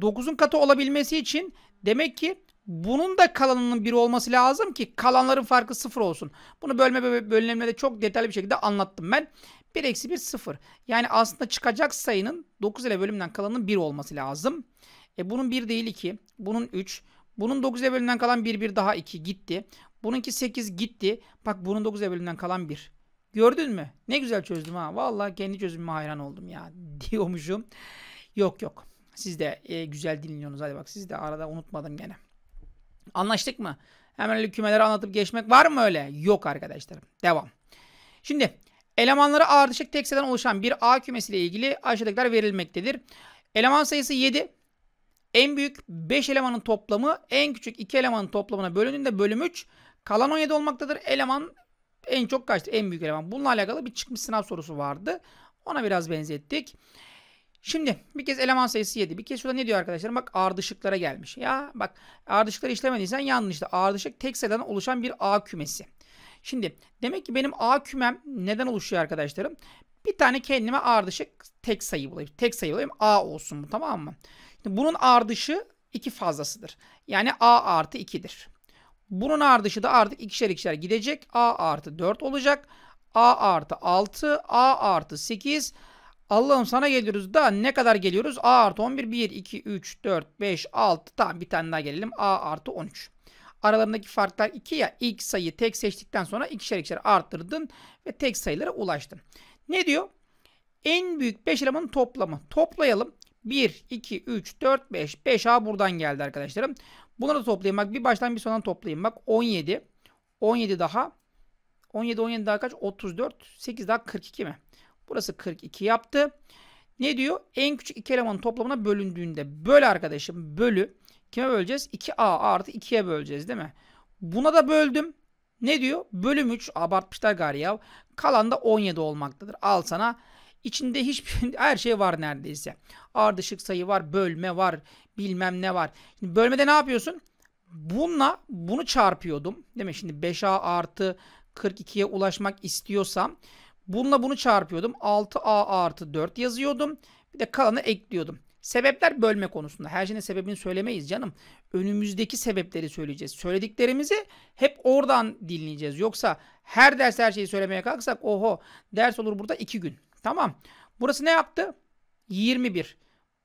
9'un katı olabilmesi için demek ki bunun da kalanının 1 olması lazım ki kalanların farkı 0 olsun. Bunu bölme bölünmede çok detaylı bir şekilde anlattım ben. 1 eksi 1 0. Yani aslında çıkacak sayının 9 ile bölümden kalanın 1 olması lazım. E bunun 1 değil 2. Bunun 3. Bunun 9 evvelinden kalan 1 1 daha 2 gitti. Bununki 8 gitti. Bak bunun 9 evvelinden kalan 1. Gördün mü? Ne güzel çözdüm ha. Vallahi kendi çözümüme hayran oldum ya diyormuşum. Yok yok. Siz de e, güzel dinliyorsunuz. Hadi bak siz de arada unutmadım gene. Anlaştık mı? Hemen öyle kümeleri anlatıp geçmek var mı öyle? Yok arkadaşlarım. Devam. Şimdi elemanları ardışık tekseden oluşan bir A kümesiyle ilgili aşağıdakiler verilmektedir. Eleman sayısı 7, en büyük 5 elemanın toplamı en küçük 2 elemanın toplamına bölündüğünde bölüm 3. Kalan 17 olmaktadır. Eleman en çok kaçtı? En büyük eleman. Bununla alakalı bir çıkmış sınav sorusu vardı. Ona biraz benzettik. Şimdi bir kez eleman sayısı 7. Bir kez şurada ne diyor arkadaşlarım? Bak ardışıklara gelmiş. Ya bak ardışıkları işlemediysen yanlıştı. Ardışık tek sayıdan oluşan bir A kümesi. Şimdi demek ki benim A kümem neden oluşuyor arkadaşlarım? Bir tane kendime ardışık tek sayı bulayım. Tek sayı bulayım. A olsun bu tamam mı? Bunun ardışı 2 fazlasıdır. Yani a artı 2'dir. Bunun ardışı da artık ikişer ikişer gidecek. a artı 4 olacak. a artı 6, a artı 8. Allah'ım sana geliyoruz da ne kadar geliyoruz? a artı 11, 1, 2, 3, 4, 5, 6. Tamam bir tane daha gelelim. a artı 13 aralarındaki farklar 2 ya ilk sayı tek seçtikten sonra ikişer ikişer arttırdın ve tek sayılara ulaştın. Ne diyor? En büyük 5 elemanın toplamı. Toplayalım. 1, 2, 3, 4, 5. 5A buradan geldi arkadaşlarım. Bunları da toplayayım. Bak bir baştan bir sondan toplayayım. Bak 17. 17 daha. 17, 17 daha kaç? 34. 8 daha 42 mi? Burası 42 yaptı. Ne diyor? En küçük iki elemanın toplamına bölündüğünde. Böl arkadaşım. Bölü. Kime böleceğiz? 2A artı 2'ye böleceğiz değil mi? Buna da böldüm. Ne diyor? Bölüm 3. Abartmışlar gari ya. Kalan da 17 olmaktadır. Al sana İçinde hiçbir her şey var neredeyse. Ardışık sayı var, bölme var, bilmem ne var. Şimdi bölmede ne yapıyorsun? Bununla bunu çarpıyordum. Değil mi? Şimdi 5a artı 42'ye ulaşmak istiyorsam bununla bunu çarpıyordum. 6a artı 4 yazıyordum. Bir de kalanı ekliyordum. Sebepler bölme konusunda. Her şeyin sebebini söylemeyiz canım. Önümüzdeki sebepleri söyleyeceğiz. Söylediklerimizi hep oradan dinleyeceğiz. Yoksa her ders her şeyi söylemeye kalksak oho ders olur burada iki gün. Tamam. Burası ne yaptı? 21.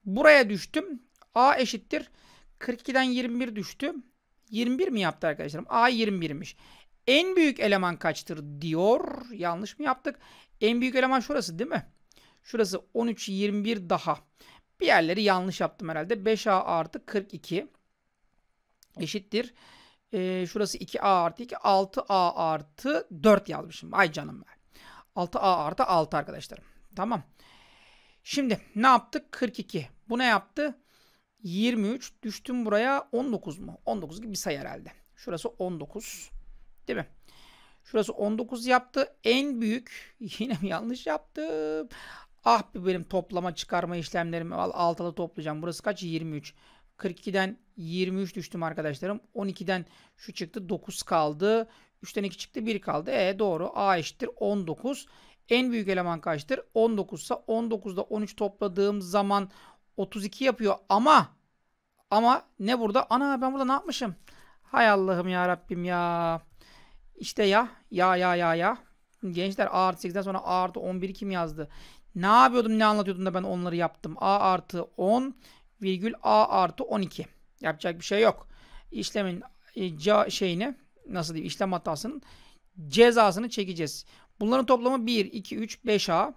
Buraya düştüm. A eşittir. 42'den 21 düştü. 21 mi yaptı arkadaşlarım? A 21'miş. En büyük eleman kaçtır diyor. Yanlış mı yaptık? En büyük eleman şurası değil mi? Şurası 13, 21 daha. Bir yerleri yanlış yaptım herhalde. 5A artı 42 eşittir. Ee, şurası 2A artı 2. 6A artı 4 yazmışım. Ay canım ben. 6A artı 6 arkadaşlarım. Tamam. Şimdi ne yaptık? 42. Bu ne yaptı? 23. Düştüm buraya 19 mu? 19 gibi bir sayı herhalde. Şurası 19. Değil mi? Şurası 19 yaptı. En büyük. Yine mi yanlış yaptım? Ah bir benim toplama çıkarma işlemlerimi altılı toplayacağım. Burası kaç? 23. 42'den 23 düştüm arkadaşlarım. 12'den şu çıktı. 9 kaldı. 3'ten 2 çıktı 1 kaldı. E doğru A eşittir 19. En büyük eleman kaçtır? 19 ise 19'da 13 topladığım zaman 32 yapıyor ama ama ne burada? Ana ben burada ne yapmışım? Hay Allah'ım ya Rabbim ya. İşte ya ya ya ya ya. Gençler A artı 8'den sonra A artı 11 kim yazdı? Ne yapıyordum ne anlatıyordum da ben onları yaptım. A artı 10 virgül A artı 12. Yapacak bir şey yok. İşlemin e, şeyini nasıl diyeyim işlem hatasının cezasını çekeceğiz. Bunların toplamı 1, 2, 3, 5A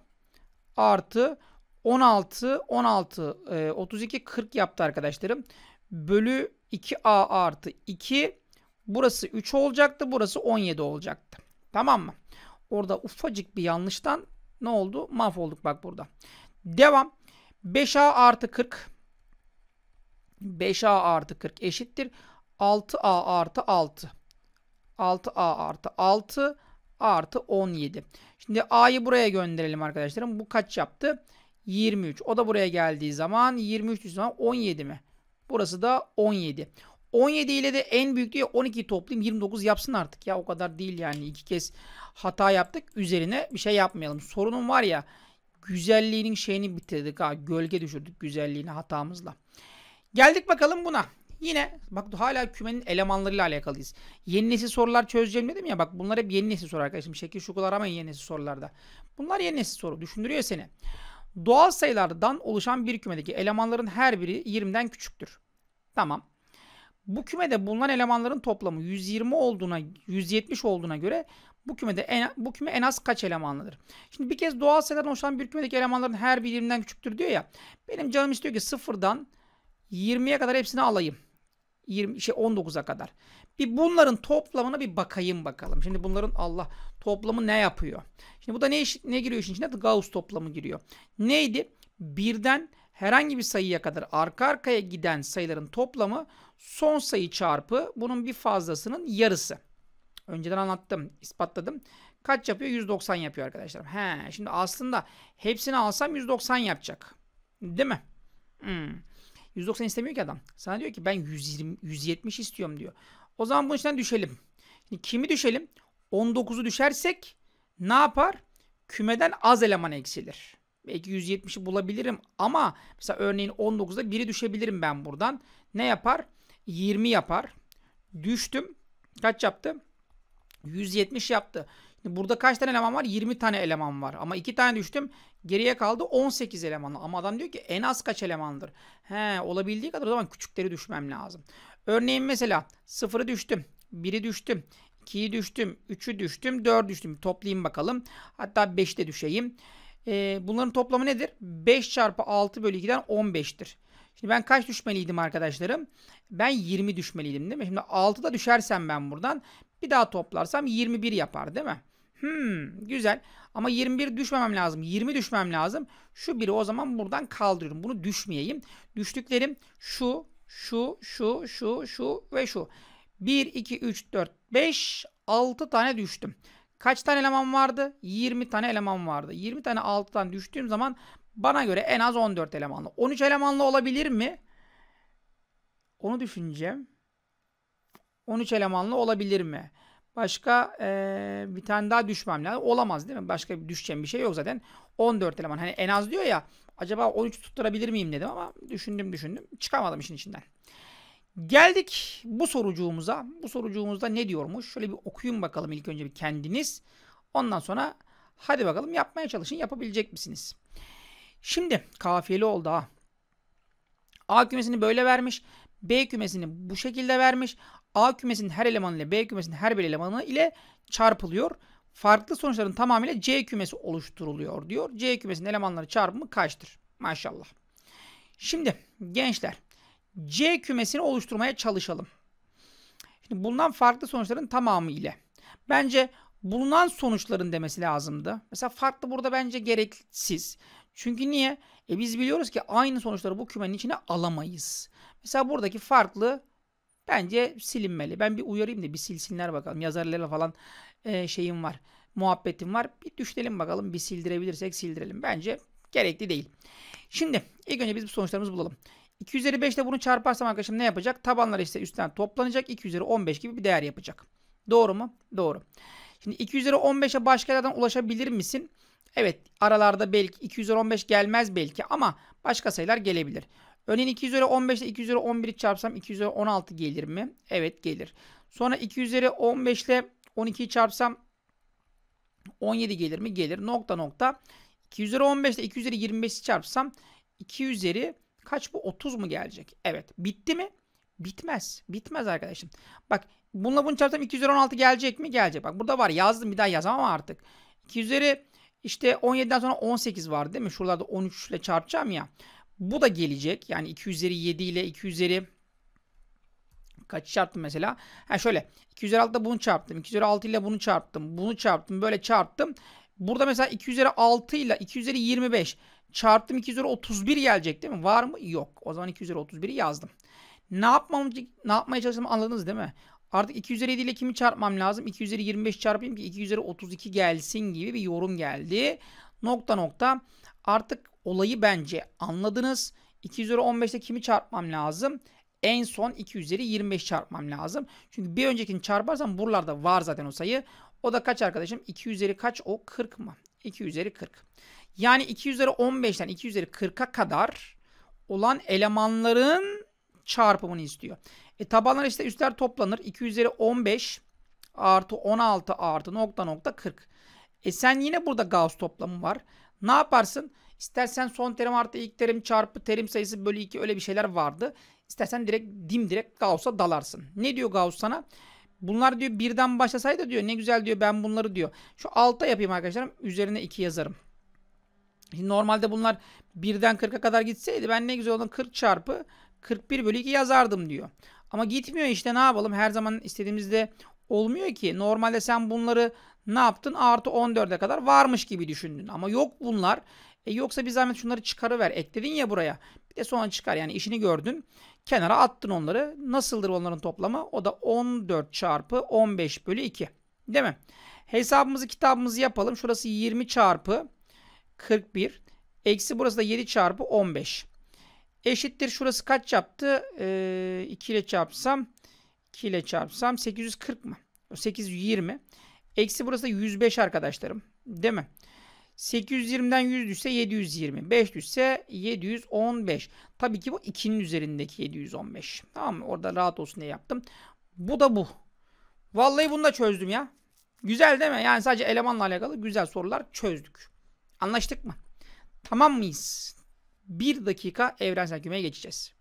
artı 16, 16, 32, 40 yaptı arkadaşlarım. Bölü 2A artı 2. Burası 3 olacaktı. Burası 17 olacaktı. Tamam mı? Orada ufacık bir yanlıştan ne oldu? Mahvolduk bak burada. Devam. 5A artı 40. 5A artı 40 eşittir. 6A artı 6. 6a artı 6 artı 17. Şimdi a'yı buraya gönderelim arkadaşlarım. Bu kaç yaptı? 23. O da buraya geldiği zaman 23 zaman 17 mi? Burası da 17. 17 ile de en büyük diye 12 toplayayım 29 yapsın artık ya o kadar değil yani iki kez hata yaptık üzerine bir şey yapmayalım. Sorunun var ya güzelliğinin şeyini bitirdik ha gölge düşürdük güzelliğini hatamızla. Geldik bakalım buna. Yine bak hala kümenin elemanlarıyla alakalıyız. Yeni nesil sorular çözeceğim dedim ya bak bunlar hep yeni nesil soru arkadaşım. Şekil şukul aramayın yeni nesil sorularda. Bunlar yeni nesil soru. Düşündürüyor seni. Doğal sayılardan oluşan bir kümedeki elemanların her biri 20'den küçüktür. Tamam. Bu kümede bulunan elemanların toplamı 120 olduğuna, 170 olduğuna göre bu kümede en, bu küme en az kaç elemanlıdır? Şimdi bir kez doğal sayılardan oluşan bir kümedeki elemanların her biri 20'den küçüktür diyor ya. Benim canım istiyor ki sıfırdan 20'ye kadar hepsini alayım. 20 şey 19'a kadar. Bir bunların toplamına bir bakayım bakalım. Şimdi bunların Allah toplamı ne yapıyor? Şimdi bu da ne ne giriyor işin içine? Gauss toplamı giriyor. Neydi? Birden herhangi bir sayıya kadar arka arkaya giden sayıların toplamı son sayı çarpı bunun bir fazlasının yarısı. Önceden anlattım, ispatladım. Kaç yapıyor? 190 yapıyor arkadaşlar. He, şimdi aslında hepsini alsam 190 yapacak. Değil mi? Hmm. 190 istemiyor ki adam. Sana diyor ki ben 120, 170 istiyorum diyor. O zaman bunun içinden düşelim. Şimdi kimi düşelim? 19'u düşersek ne yapar? Kümeden az eleman eksilir. Belki 170'i bulabilirim ama mesela örneğin 19'da biri düşebilirim ben buradan. Ne yapar? 20 yapar. Düştüm. Kaç yaptı? 170 yaptı. Burada kaç tane eleman var? 20 tane eleman var. Ama 2 tane düştüm. Geriye kaldı 18 eleman. Ama adam diyor ki en az kaç elemandır? He olabildiği kadar o zaman küçükleri düşmem lazım. Örneğin mesela 0'ı düştüm. 1'i düştüm. 2'yi düştüm. 3'ü düştüm. 4'ü düştüm. Toplayayım bakalım. Hatta 5'te düşeyim. Ee, bunların toplamı nedir? 5 çarpı 6 bölü 2'den 15'tir. Şimdi ben kaç düşmeliydim arkadaşlarım? Ben 20 düşmeliydim değil mi? Şimdi 6'da düşersem ben buradan bir daha toplarsam 21 yapar değil mi? Hmm, güzel. Ama 21 düşmemem lazım. 20 düşmem lazım. Şu biri o zaman buradan kaldırıyorum. Bunu düşmeyeyim. Düştüklerim şu, şu, şu, şu, şu ve şu. 1, 2, 3, 4, 5, 6 tane düştüm. Kaç tane eleman vardı? 20 tane eleman vardı. 20 tane 6'dan düştüğüm zaman bana göre en az 14 elemanlı. 13 elemanlı olabilir mi? Onu düşüneceğim. 13 elemanlı olabilir mi? Başka ee, bir tane daha düşmem lazım. Olamaz değil mi? Başka düşeceğim bir şey yok zaten. 14 eleman. Hani en az diyor ya. Acaba 13 tutturabilir miyim dedim ama düşündüm düşündüm. Çıkamadım işin içinden. Geldik bu sorucuğumuza. Bu sorucuğumuzda ne diyormuş? Şöyle bir okuyun bakalım ilk önce bir kendiniz. Ondan sonra hadi bakalım yapmaya çalışın. Yapabilecek misiniz? Şimdi kafiyeli oldu ha. A kümesini böyle vermiş. B kümesini bu şekilde vermiş. A kümesinin her elemanı ile B kümesinin her bir elemanı ile çarpılıyor. Farklı sonuçların tamamıyla C kümesi oluşturuluyor diyor. C kümesinin elemanları çarpımı kaçtır? Maşallah. Şimdi gençler C kümesini oluşturmaya çalışalım. Şimdi bulunan farklı sonuçların tamamı ile. Bence bulunan sonuçların demesi lazımdı. Mesela farklı burada bence gereksiz. Çünkü niye? E biz biliyoruz ki aynı sonuçları bu kümenin içine alamayız. Mesela buradaki farklı bence silinmeli. Ben bir uyarayım da bir silsinler bakalım. Yazarlarla falan e, şeyim var. Muhabbetim var. Bir düşünelim bakalım. Bir sildirebilirsek sildirelim. Bence gerekli değil. Şimdi ilk önce biz bu sonuçlarımızı bulalım. 2 üzeri 5 ile bunu çarparsam arkadaşım ne yapacak? Tabanlar işte üstten toplanacak. 2 üzeri 15 gibi bir değer yapacak. Doğru mu? Doğru. Şimdi 2 üzeri 15'e başka yerden ulaşabilir misin? Evet aralarda belki 215 gelmez belki ama başka sayılar gelebilir. Örneğin 2 üzeri 15 ile 2 üzeri 11'i çarpsam 216 gelir mi? Evet gelir. Sonra 2 üzeri 15 ile 12'yi çarpsam 17 gelir mi? Gelir. Nokta nokta. 2 üzeri 15 ile 2 üzeri 25'i çarpsam 2 üzeri kaç bu? 30 mu gelecek? Evet. Bitti mi? Bitmez. Bitmez arkadaşım. Bak bununla bunu çarpsam 216 gelecek mi? Gelecek. Bak burada var yazdım bir daha yazamam artık. 2 üzeri işte 17'den sonra 18 var değil mi? Şuralarda 13 ile çarpacağım ya. Bu da gelecek. Yani 2 üzeri 7 ile 2 üzeri kaç çarptım mesela? Ha şöyle 2 üzeri 6 bunu çarptım. 2 üzeri 6 ile bunu çarptım. Bunu çarptım. Böyle çarptım. Burada mesela 2 üzeri 6 ile 2 üzeri 25 çarptım 2 üzeri 31 gelecek değil mi? Var mı? Yok. O zaman 2 üzeri 31'i yazdım. Ne yapmam ne yapmaya çalıştığımı anladınız değil mi? Artık 2 ile kimi çarpmam lazım? 2 25 çarpayım ki 2 32 gelsin gibi bir yorum geldi. Nokta nokta. Artık olayı bence anladınız. 2 15'te kimi çarpmam lazım? En son 2 25 çarpmam lazım. Çünkü bir öncekini çarparsam buralarda var zaten o sayı. O da kaç arkadaşım? 2 kaç? O 40 mı? 2 40. Yani 2 15'ten 2 40'a kadar olan elemanların çarpımını istiyor. E tabanlar işte üstler toplanır. 2 üzeri 15 artı 16 artı nokta nokta 40. E sen yine burada Gauss toplamı var. Ne yaparsın? İstersen son terim artı ilk terim çarpı terim sayısı bölü 2 öyle bir şeyler vardı. İstersen direkt dim direkt Gauss'a dalarsın. Ne diyor Gauss sana? Bunlar diyor birden başlasaydı diyor ne güzel diyor ben bunları diyor. Şu alta yapayım arkadaşlarım üzerine 2 yazarım. Şimdi normalde bunlar birden 40'a kadar gitseydi ben ne güzel olan 40 çarpı 41 bölü 2 yazardım diyor. Ama gitmiyor işte ne yapalım her zaman istediğimizde olmuyor ki. Normalde sen bunları ne yaptın artı 14'e kadar varmış gibi düşündün ama yok bunlar. E yoksa bir zahmet şunları çıkarıver ekledin ya buraya bir de sonra çıkar yani işini gördün kenara attın onları. Nasıldır onların toplamı? O da 14 çarpı 15 bölü 2 değil mi? Hesabımızı kitabımızı yapalım. Şurası 20 çarpı 41 eksi burası da 7 çarpı 15. Eşittir şurası kaç yaptı? Ee, 2 ile çarpsam 2 ile çarpsam 840 mı? 820. Eksi burası da 105 arkadaşlarım. Değil mi? 820'den 100 düşse 720. 5 düşse 715. Tabii ki bu 2'nin üzerindeki 715. Tamam mı? Orada rahat olsun diye yaptım. Bu da bu. Vallahi bunu da çözdüm ya. Güzel değil mi? Yani sadece elemanla alakalı güzel sorular çözdük. Anlaştık mı? Tamam mıyız? 1 dakika evrensel kümeye geçeceğiz.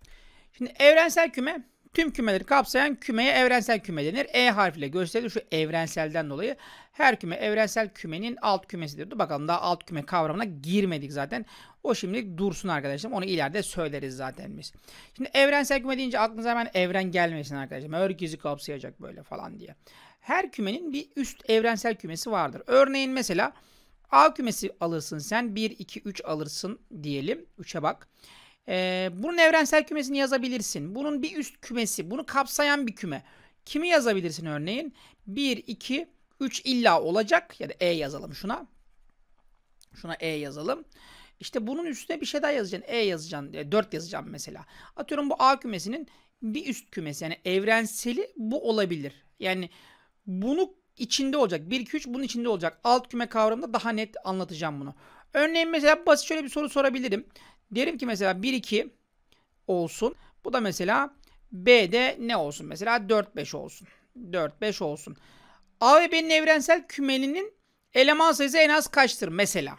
Şimdi evrensel küme tüm kümeleri kapsayan kümeye evrensel küme denir. E harfiyle gösterilir şu evrenselden dolayı. Her küme evrensel kümenin alt kümesidir. Dur bakalım daha alt küme kavramına girmedik zaten. O şimdilik dursun arkadaşlar. Onu ileride söyleriz zaten biz. Şimdi evrensel küme deyince aklınıza hemen evren gelmesin arkadaşlar. Herkesi kapsayacak böyle falan diye. Her kümenin bir üst evrensel kümesi vardır. Örneğin mesela A kümesi alırsın sen. 1, 2, 3 alırsın diyelim. 3'e bak. Ee, bunun evrensel kümesini yazabilirsin. Bunun bir üst kümesi. Bunu kapsayan bir küme. Kimi yazabilirsin örneğin? 1, 2, 3 illa olacak. Ya da E yazalım şuna. Şuna E yazalım. İşte bunun üstüne bir şey daha yazacaksın. E yazacaksın. 4 e, yazacağım mesela. Atıyorum bu A kümesinin bir üst kümesi. Yani evrenseli bu olabilir. Yani bunu içinde olacak. 1 2 3 bunun içinde olacak. Alt küme kavramında daha net anlatacağım bunu. Örneğin mesela basit şöyle bir soru sorabilirim. Derim ki mesela 1 2 olsun. Bu da mesela B'de ne olsun? Mesela 4 5 olsun. 4 5 olsun. A ve B'nin evrensel kümelinin eleman sayısı en az kaçtır mesela?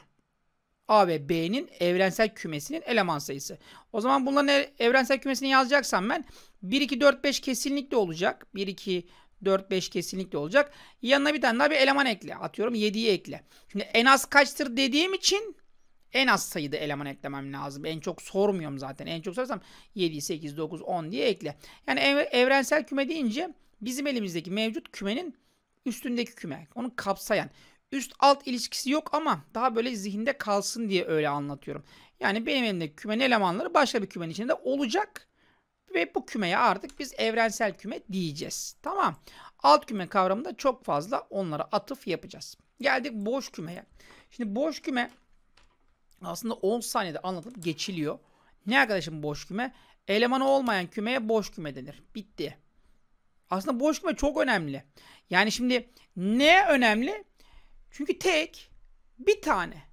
A ve B'nin evrensel kümesinin eleman sayısı. O zaman bunların evrensel kümesini yazacaksam ben 1 2 4 5 kesinlikle olacak. 1 2 4-5 kesinlikle olacak. Yanına bir tane daha bir eleman ekle. Atıyorum 7'yi ekle. Şimdi en az kaçtır dediğim için en az sayıda eleman eklemem lazım. En çok sormuyorum zaten. En çok sorsam 7, 8, 9, 10 diye ekle. Yani evrensel küme deyince bizim elimizdeki mevcut kümenin üstündeki küme. Onu kapsayan. Üst alt ilişkisi yok ama daha böyle zihinde kalsın diye öyle anlatıyorum. Yani benim elimdeki kümenin elemanları başka bir kümenin içinde olacak. Ve bu kümeye artık biz evrensel küme diyeceğiz. Tamam. Alt küme kavramında çok fazla onlara atıf yapacağız. Geldik boş kümeye. Şimdi boş küme aslında 10 saniyede anlatıp geçiliyor. Ne arkadaşım boş küme? Elemanı olmayan kümeye boş küme denir. Bitti. Aslında boş küme çok önemli. Yani şimdi ne önemli? Çünkü tek bir tane.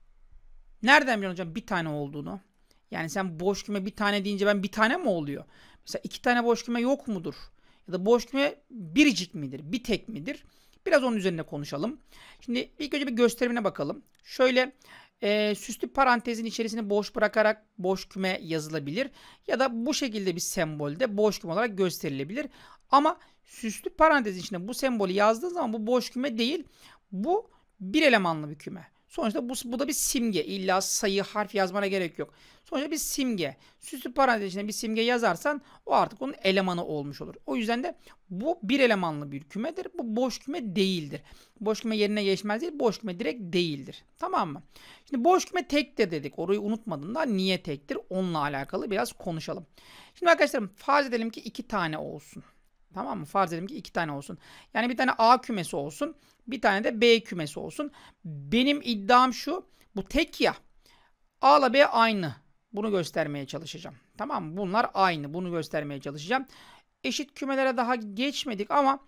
Nereden biliyorsun hocam bir tane olduğunu? Yani sen boş küme bir tane deyince ben bir tane mi oluyor? Mesela iki tane boş küme yok mudur? Ya da boş küme biricik midir? Bir tek midir? Biraz onun üzerine konuşalım. Şimdi ilk önce bir gösterimine bakalım. Şöyle e, süslü parantezin içerisini boş bırakarak boş küme yazılabilir. Ya da bu şekilde bir sembolde boş küme olarak gösterilebilir. Ama süslü parantezin içine bu sembolü yazdığın zaman bu boş küme değil. Bu bir elemanlı bir küme. Sonuçta bu, bu da bir simge. İlla sayı, harf yazmana gerek yok. Sonuçta bir simge. Süslü parantez içinde bir simge yazarsan o artık onun elemanı olmuş olur. O yüzden de bu bir elemanlı bir kümedir. Bu boş küme değildir. Boş küme yerine geçmez değil. Boş küme direkt değildir. Tamam mı? Şimdi boş küme tek de dedik. Orayı unutmadım da niye tektir? Onunla alakalı biraz konuşalım. Şimdi arkadaşlarım farz edelim ki iki tane olsun. Tamam mı? Farz edelim ki iki tane olsun. Yani bir tane A kümesi olsun. Bir tane de B kümesi olsun. Benim iddiam şu. Bu tek ya. A ile B aynı. Bunu göstermeye çalışacağım. Tamam mı? Bunlar aynı. Bunu göstermeye çalışacağım. Eşit kümelere daha geçmedik ama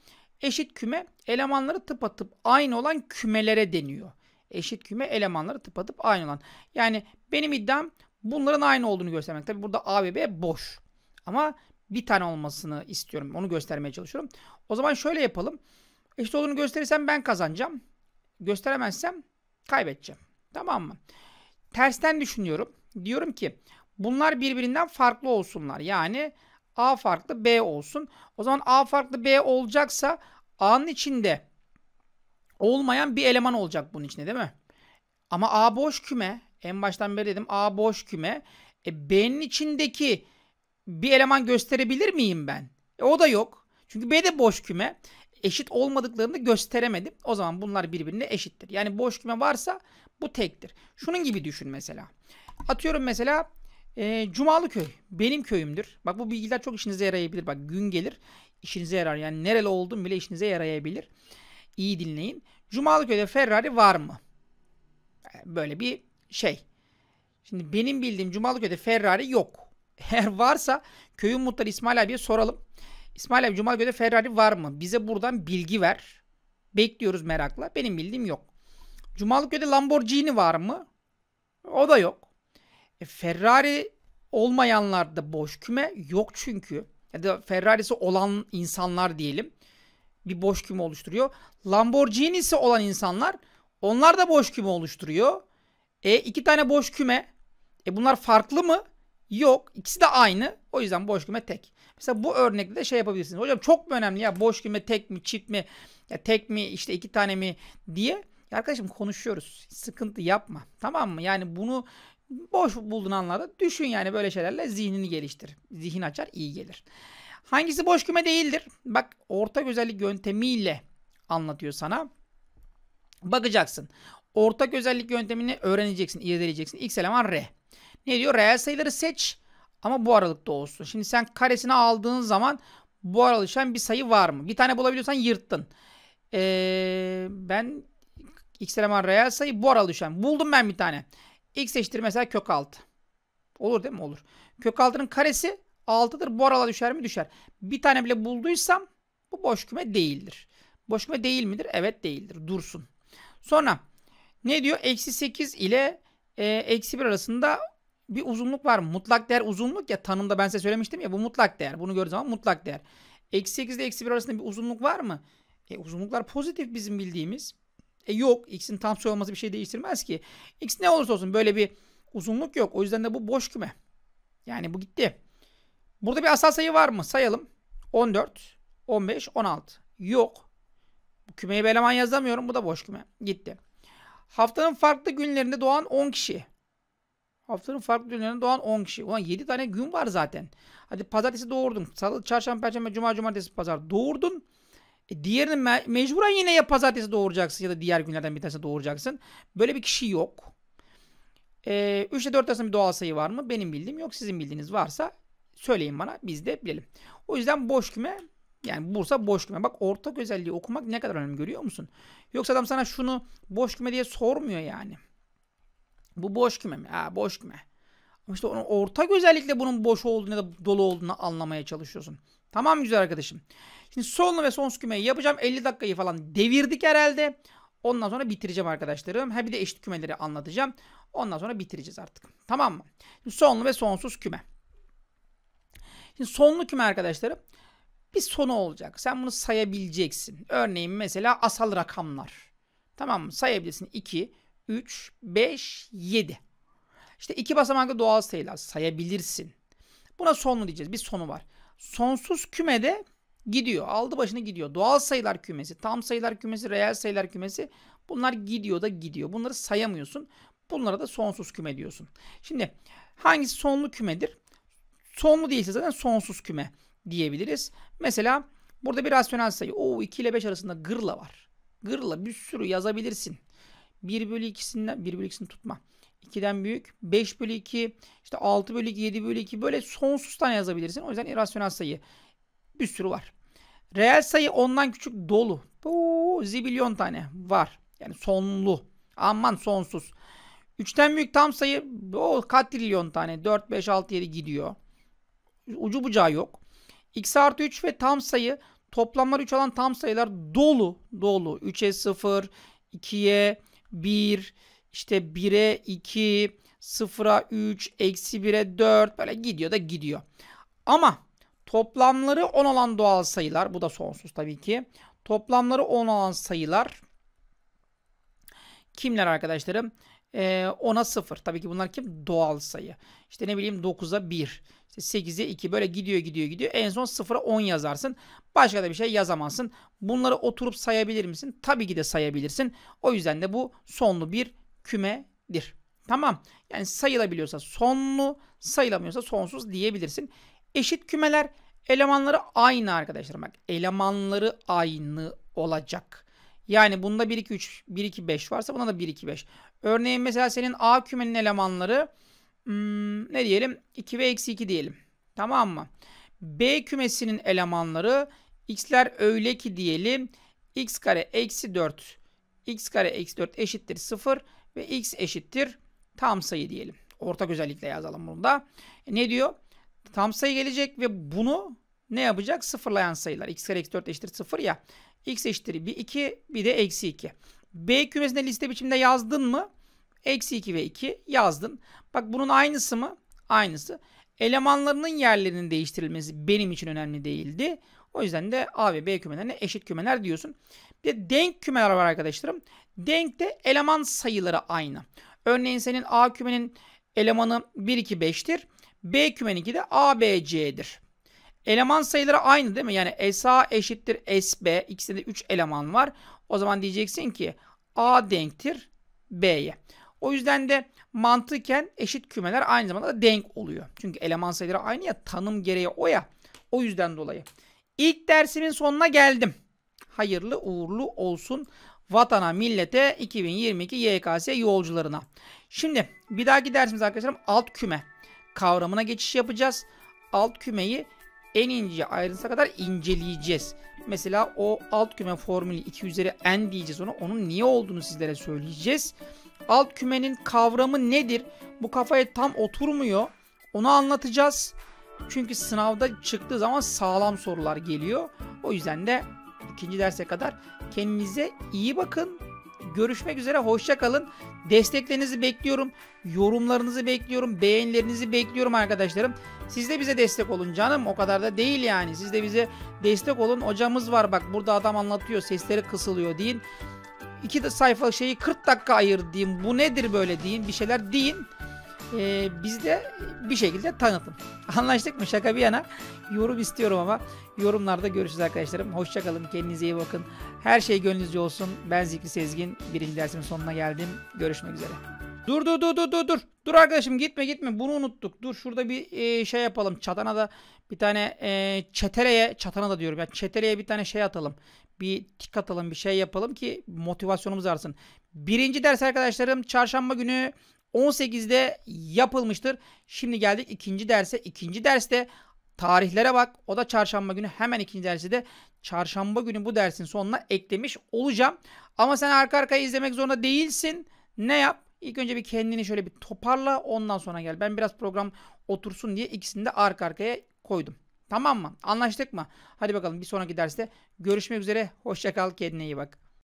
eşit küme elemanları tıpatıp aynı olan kümelere deniyor. Eşit küme elemanları tıpatıp aynı olan. Yani benim iddiam bunların aynı olduğunu göstermek. Tabi burada A ve B boş. Ama bir tane olmasını istiyorum. Onu göstermeye çalışıyorum. O zaman şöyle yapalım. Eşit olduğunu gösterirsem ben kazanacağım. Gösteremezsem kaybedeceğim. Tamam mı? Tersten düşünüyorum. Diyorum ki bunlar birbirinden farklı olsunlar. Yani A farklı B olsun. O zaman A farklı B olacaksa A'nın içinde olmayan bir eleman olacak bunun içinde değil mi? Ama A boş küme. En baştan beri dedim A boş küme. E, B'nin içindeki bir eleman gösterebilir miyim ben? E, o da yok. Çünkü B de boş küme eşit olmadıklarını gösteremedim. O zaman bunlar birbirine eşittir. Yani boş küme varsa bu tektir. Şunun gibi düşün mesela. Atıyorum mesela e, Cumalı köy benim köyümdür. Bak bu bilgiler çok işinize yarayabilir. Bak gün gelir işinize yarar. Yani nereli oldum bile işinize yarayabilir. İyi dinleyin. Cumalı köyde Ferrari var mı? E, böyle bir şey. Şimdi benim bildiğim Cumalı köyde Ferrari yok. Eğer varsa köyün muhtarı İsmail abiye soralım. İsmail abi Cuma günü Ferrari var mı? Bize buradan bilgi ver. Bekliyoruz merakla. Benim bildiğim yok. Cumalık günü Lamborghini var mı? O da yok. E, Ferrari olmayanlar da boş küme yok çünkü. Ya da Ferrari'si olan insanlar diyelim. Bir boş küme oluşturuyor. Lamborghini'si olan insanlar onlar da boş küme oluşturuyor. E iki tane boş küme. E bunlar farklı mı? Yok. İkisi de aynı. O yüzden boş küme tek. Mesela bu örnekte de şey yapabilirsiniz. Hocam çok mu önemli ya boş küme tek mi çift mi ya tek mi işte iki tane mi diye. Ya arkadaşım konuşuyoruz. Sıkıntı yapma. Tamam mı? Yani bunu boş bulduğun anlarda düşün yani böyle şeylerle zihnini geliştir. Zihin açar iyi gelir. Hangisi boş küme değildir? Bak orta özellik yöntemiyle anlatıyor sana. Bakacaksın. Ortak özellik yöntemini öğreneceksin, irdeleyeceksin. İlk eleman R. Ne diyor? Reel sayıları seç. Ama bu aralıkta olsun. Şimdi sen karesini aldığın zaman bu aralıktan bir sayı var mı? Bir tane bulabiliyorsan yırttın. Ee, ben x eleman reel sayı bu aralığı düşen. Buldum ben bir tane. x eşittir mesela kök 6. Olur değil mi? Olur. Kök 6'nın karesi 6'dır. Bu aralığa düşer mi? Düşer. Bir tane bile bulduysam bu boş küme değildir. Boş küme değil midir? Evet değildir. Dursun. Sonra ne diyor? Eksi 8 ile e, eksi 1 arasında bir uzunluk var. mı? Mutlak değer uzunluk ya tanımda ben size söylemiştim ya bu mutlak değer. Bunu gördüğünüz zaman mutlak değer. Eksi 8 ile eksi 1 arasında bir uzunluk var mı? E, uzunluklar pozitif bizim bildiğimiz. E, yok. X'in tam sayı olması bir şey değiştirmez ki. X ne olursa olsun böyle bir uzunluk yok. O yüzden de bu boş küme. Yani bu gitti. Burada bir asal sayı var mı? Sayalım. 14, 15, 16. Yok. Bu kümeye bir eleman yazamıyorum. Bu da boş küme. Gitti. Haftanın farklı günlerinde doğan 10 kişi. Haftanın farklı günlerinde doğan 10 kişi. Ulan 7 tane gün var zaten. Hadi pazartesi doğurdun. Salı, çarşamba, perşembe, cuma, cumartesi, pazar doğurdun. E diğerini me mecburen yine ya pazartesi doğuracaksın ya da diğer günlerden bir tanesine doğuracaksın. Böyle bir kişi yok. E, 3 ile 4 arasında bir doğal sayı var mı? Benim bildiğim yok. Sizin bildiğiniz varsa söyleyin bana. Biz de bilelim. O yüzden boş küme yani Bursa boş küme. Bak ortak özelliği okumak ne kadar önemli görüyor musun? Yoksa adam sana şunu boş küme diye sormuyor yani. Bu boş küme mi? Ha boş küme. Ama işte onun ortak özellikle bunun boş olduğunu ya da dolu olduğunu anlamaya çalışıyorsun. Tamam güzel arkadaşım. Şimdi sonlu ve sonsuz kümeyi yapacağım. 50 dakikayı falan devirdik herhalde. Ondan sonra bitireceğim arkadaşlarım. Ha bir de eşit kümeleri anlatacağım. Ondan sonra bitireceğiz artık. Tamam mı? Şimdi sonlu ve sonsuz küme. Şimdi sonlu küme arkadaşlarım bir sonu olacak. Sen bunu sayabileceksin. Örneğin mesela asal rakamlar. Tamam mı? Sayabilirsin 2, 3, 5, 7. İşte iki basamaklı doğal sayılar sayabilirsin. Buna sonlu diyeceğiz? Bir sonu var. Sonsuz kümede gidiyor. Aldı başını gidiyor. Doğal sayılar kümesi, tam sayılar kümesi, reel sayılar kümesi bunlar gidiyor da gidiyor. Bunları sayamıyorsun. Bunlara da sonsuz küme diyorsun. Şimdi hangisi sonlu kümedir? Sonlu değilse zaten sonsuz küme diyebiliriz. Mesela burada bir rasyonel sayı. O 2 ile 5 arasında gırla var. Gırla bir sürü yazabilirsin. 1 bölü 2'sinden 1 bölü 2'sini tutma. 2'den büyük. 5 bölü 2 işte 6 bölü 2 7 bölü 2 böyle sonsuz tane yazabilirsin. O yüzden irrasyonel sayı bir sürü var. Reel sayı ondan küçük dolu. Oo, zibilyon tane var. Yani sonlu. Aman sonsuz. 3'ten büyük tam sayı o katrilyon tane. 4, 5, 6, 7 gidiyor. Ucu bucağı yok. X artı 3 ve tam sayı toplamlar 3 olan tam sayılar dolu. Dolu. 3'e 0, 2'ye 1, işte 1'e 2, 0'a 3, eksi 1'e 4 böyle gidiyor da gidiyor. Ama toplamları 10 olan doğal sayılar, bu da sonsuz tabii ki. Toplamları 10 olan sayılar kimler arkadaşlarım? e, 10'a 0. Tabii ki bunlar kim? Doğal sayı. İşte ne bileyim 9'a 1. İşte 8'e 2 böyle gidiyor gidiyor gidiyor. En son 0'a 10 yazarsın. Başka da bir şey yazamazsın. Bunları oturup sayabilir misin? Tabii ki de sayabilirsin. O yüzden de bu sonlu bir kümedir. Tamam. Yani sayılabiliyorsa sonlu, sayılamıyorsa sonsuz diyebilirsin. Eşit kümeler elemanları aynı arkadaşlar. Bak elemanları aynı olacak. Yani bunda 1 2 3 1 2 5 varsa buna da 1 2 5. Örneğin mesela senin A kümenin elemanları hmm, ne diyelim 2 ve eksi 2 diyelim. Tamam mı? B kümesinin elemanları x'ler öyle ki diyelim x kare eksi 4 x kare eksi 4 eşittir 0 ve x eşittir tam sayı diyelim. Ortak özellikle yazalım bunu da. E ne diyor? Tam sayı gelecek ve bunu ne yapacak? Sıfırlayan sayılar. x kare eksi 4 eşittir 0 ya. x eşittir bir 2 bir de eksi 2. B kümesine liste biçiminde yazdın mı? Eksi 2 ve 2 yazdın. Bak bunun aynısı mı? Aynısı. Elemanlarının yerlerinin değiştirilmesi benim için önemli değildi. O yüzden de A ve B kümelerine eşit kümeler diyorsun. Bir de denk kümeler var arkadaşlarım. Denkte eleman sayıları aynı. Örneğin senin A kümenin elemanı 1, 2, 5'tir. B kümeninki de A, B, C'dir. Eleman sayıları aynı değil mi? Yani SA eşittir SB. İkisinde de 3 eleman var. O zaman diyeceksin ki A denktir B'ye. O yüzden de mantıken eşit kümeler aynı zamanda da denk oluyor. Çünkü eleman sayıları aynı ya tanım gereği o ya. O yüzden dolayı. İlk dersimin sonuna geldim. Hayırlı uğurlu olsun vatana, millete, 2022 YKS yolcularına. Şimdi bir dahaki dersimiz arkadaşlarım alt küme kavramına geçiş yapacağız. Alt kümeyi en ince ayrıntısına kadar inceleyeceğiz. Mesela o alt küme formülü 2 üzeri n diyeceğiz ona. Onun niye olduğunu sizlere söyleyeceğiz. Alt kümenin kavramı nedir? Bu kafaya tam oturmuyor. Onu anlatacağız. Çünkü sınavda çıktığı zaman sağlam sorular geliyor. O yüzden de ikinci derse kadar kendinize iyi bakın. Görüşmek üzere hoşça kalın. Desteklerinizi bekliyorum. Yorumlarınızı bekliyorum. Beğenilerinizi bekliyorum arkadaşlarım. Siz de bize destek olun canım. O kadar da değil yani. Siz de bize destek olun. Hocamız var bak burada adam anlatıyor. Sesleri kısılıyor deyin. İki sayfa şeyi 40 dakika ayır deyin. Bu nedir böyle deyin. Bir şeyler deyin e, ee, bizde bir şekilde tanıtın. Anlaştık mı? Şaka bir yana. Yorum istiyorum ama yorumlarda görüşürüz arkadaşlarım. Hoşçakalın. Kendinize iyi bakın. Her şey gönlünüzce olsun. Ben Zikri Sezgin. Birinci dersimin sonuna geldim. Görüşmek üzere. Dur dur dur dur dur dur. Dur arkadaşım gitme gitme. Bunu unuttuk. Dur şurada bir e, şey yapalım. Çatana da bir tane e, çetereye çatana da diyorum. Yani çetereye bir tane şey atalım. Bir tik atalım. Bir şey yapalım ki motivasyonumuz artsın. Birinci ders arkadaşlarım çarşamba günü 18'de yapılmıştır. Şimdi geldik ikinci derse. İkinci derste tarihlere bak. O da çarşamba günü. Hemen ikinci dersi de çarşamba günü bu dersin sonuna eklemiş olacağım. Ama sen arka arkaya izlemek zorunda değilsin. Ne yap? İlk önce bir kendini şöyle bir toparla ondan sonra gel. Ben biraz program otursun diye ikisini de arka arkaya koydum. Tamam mı? Anlaştık mı? Hadi bakalım bir sonraki derste görüşmek üzere. Hoşçakal kendine iyi bak.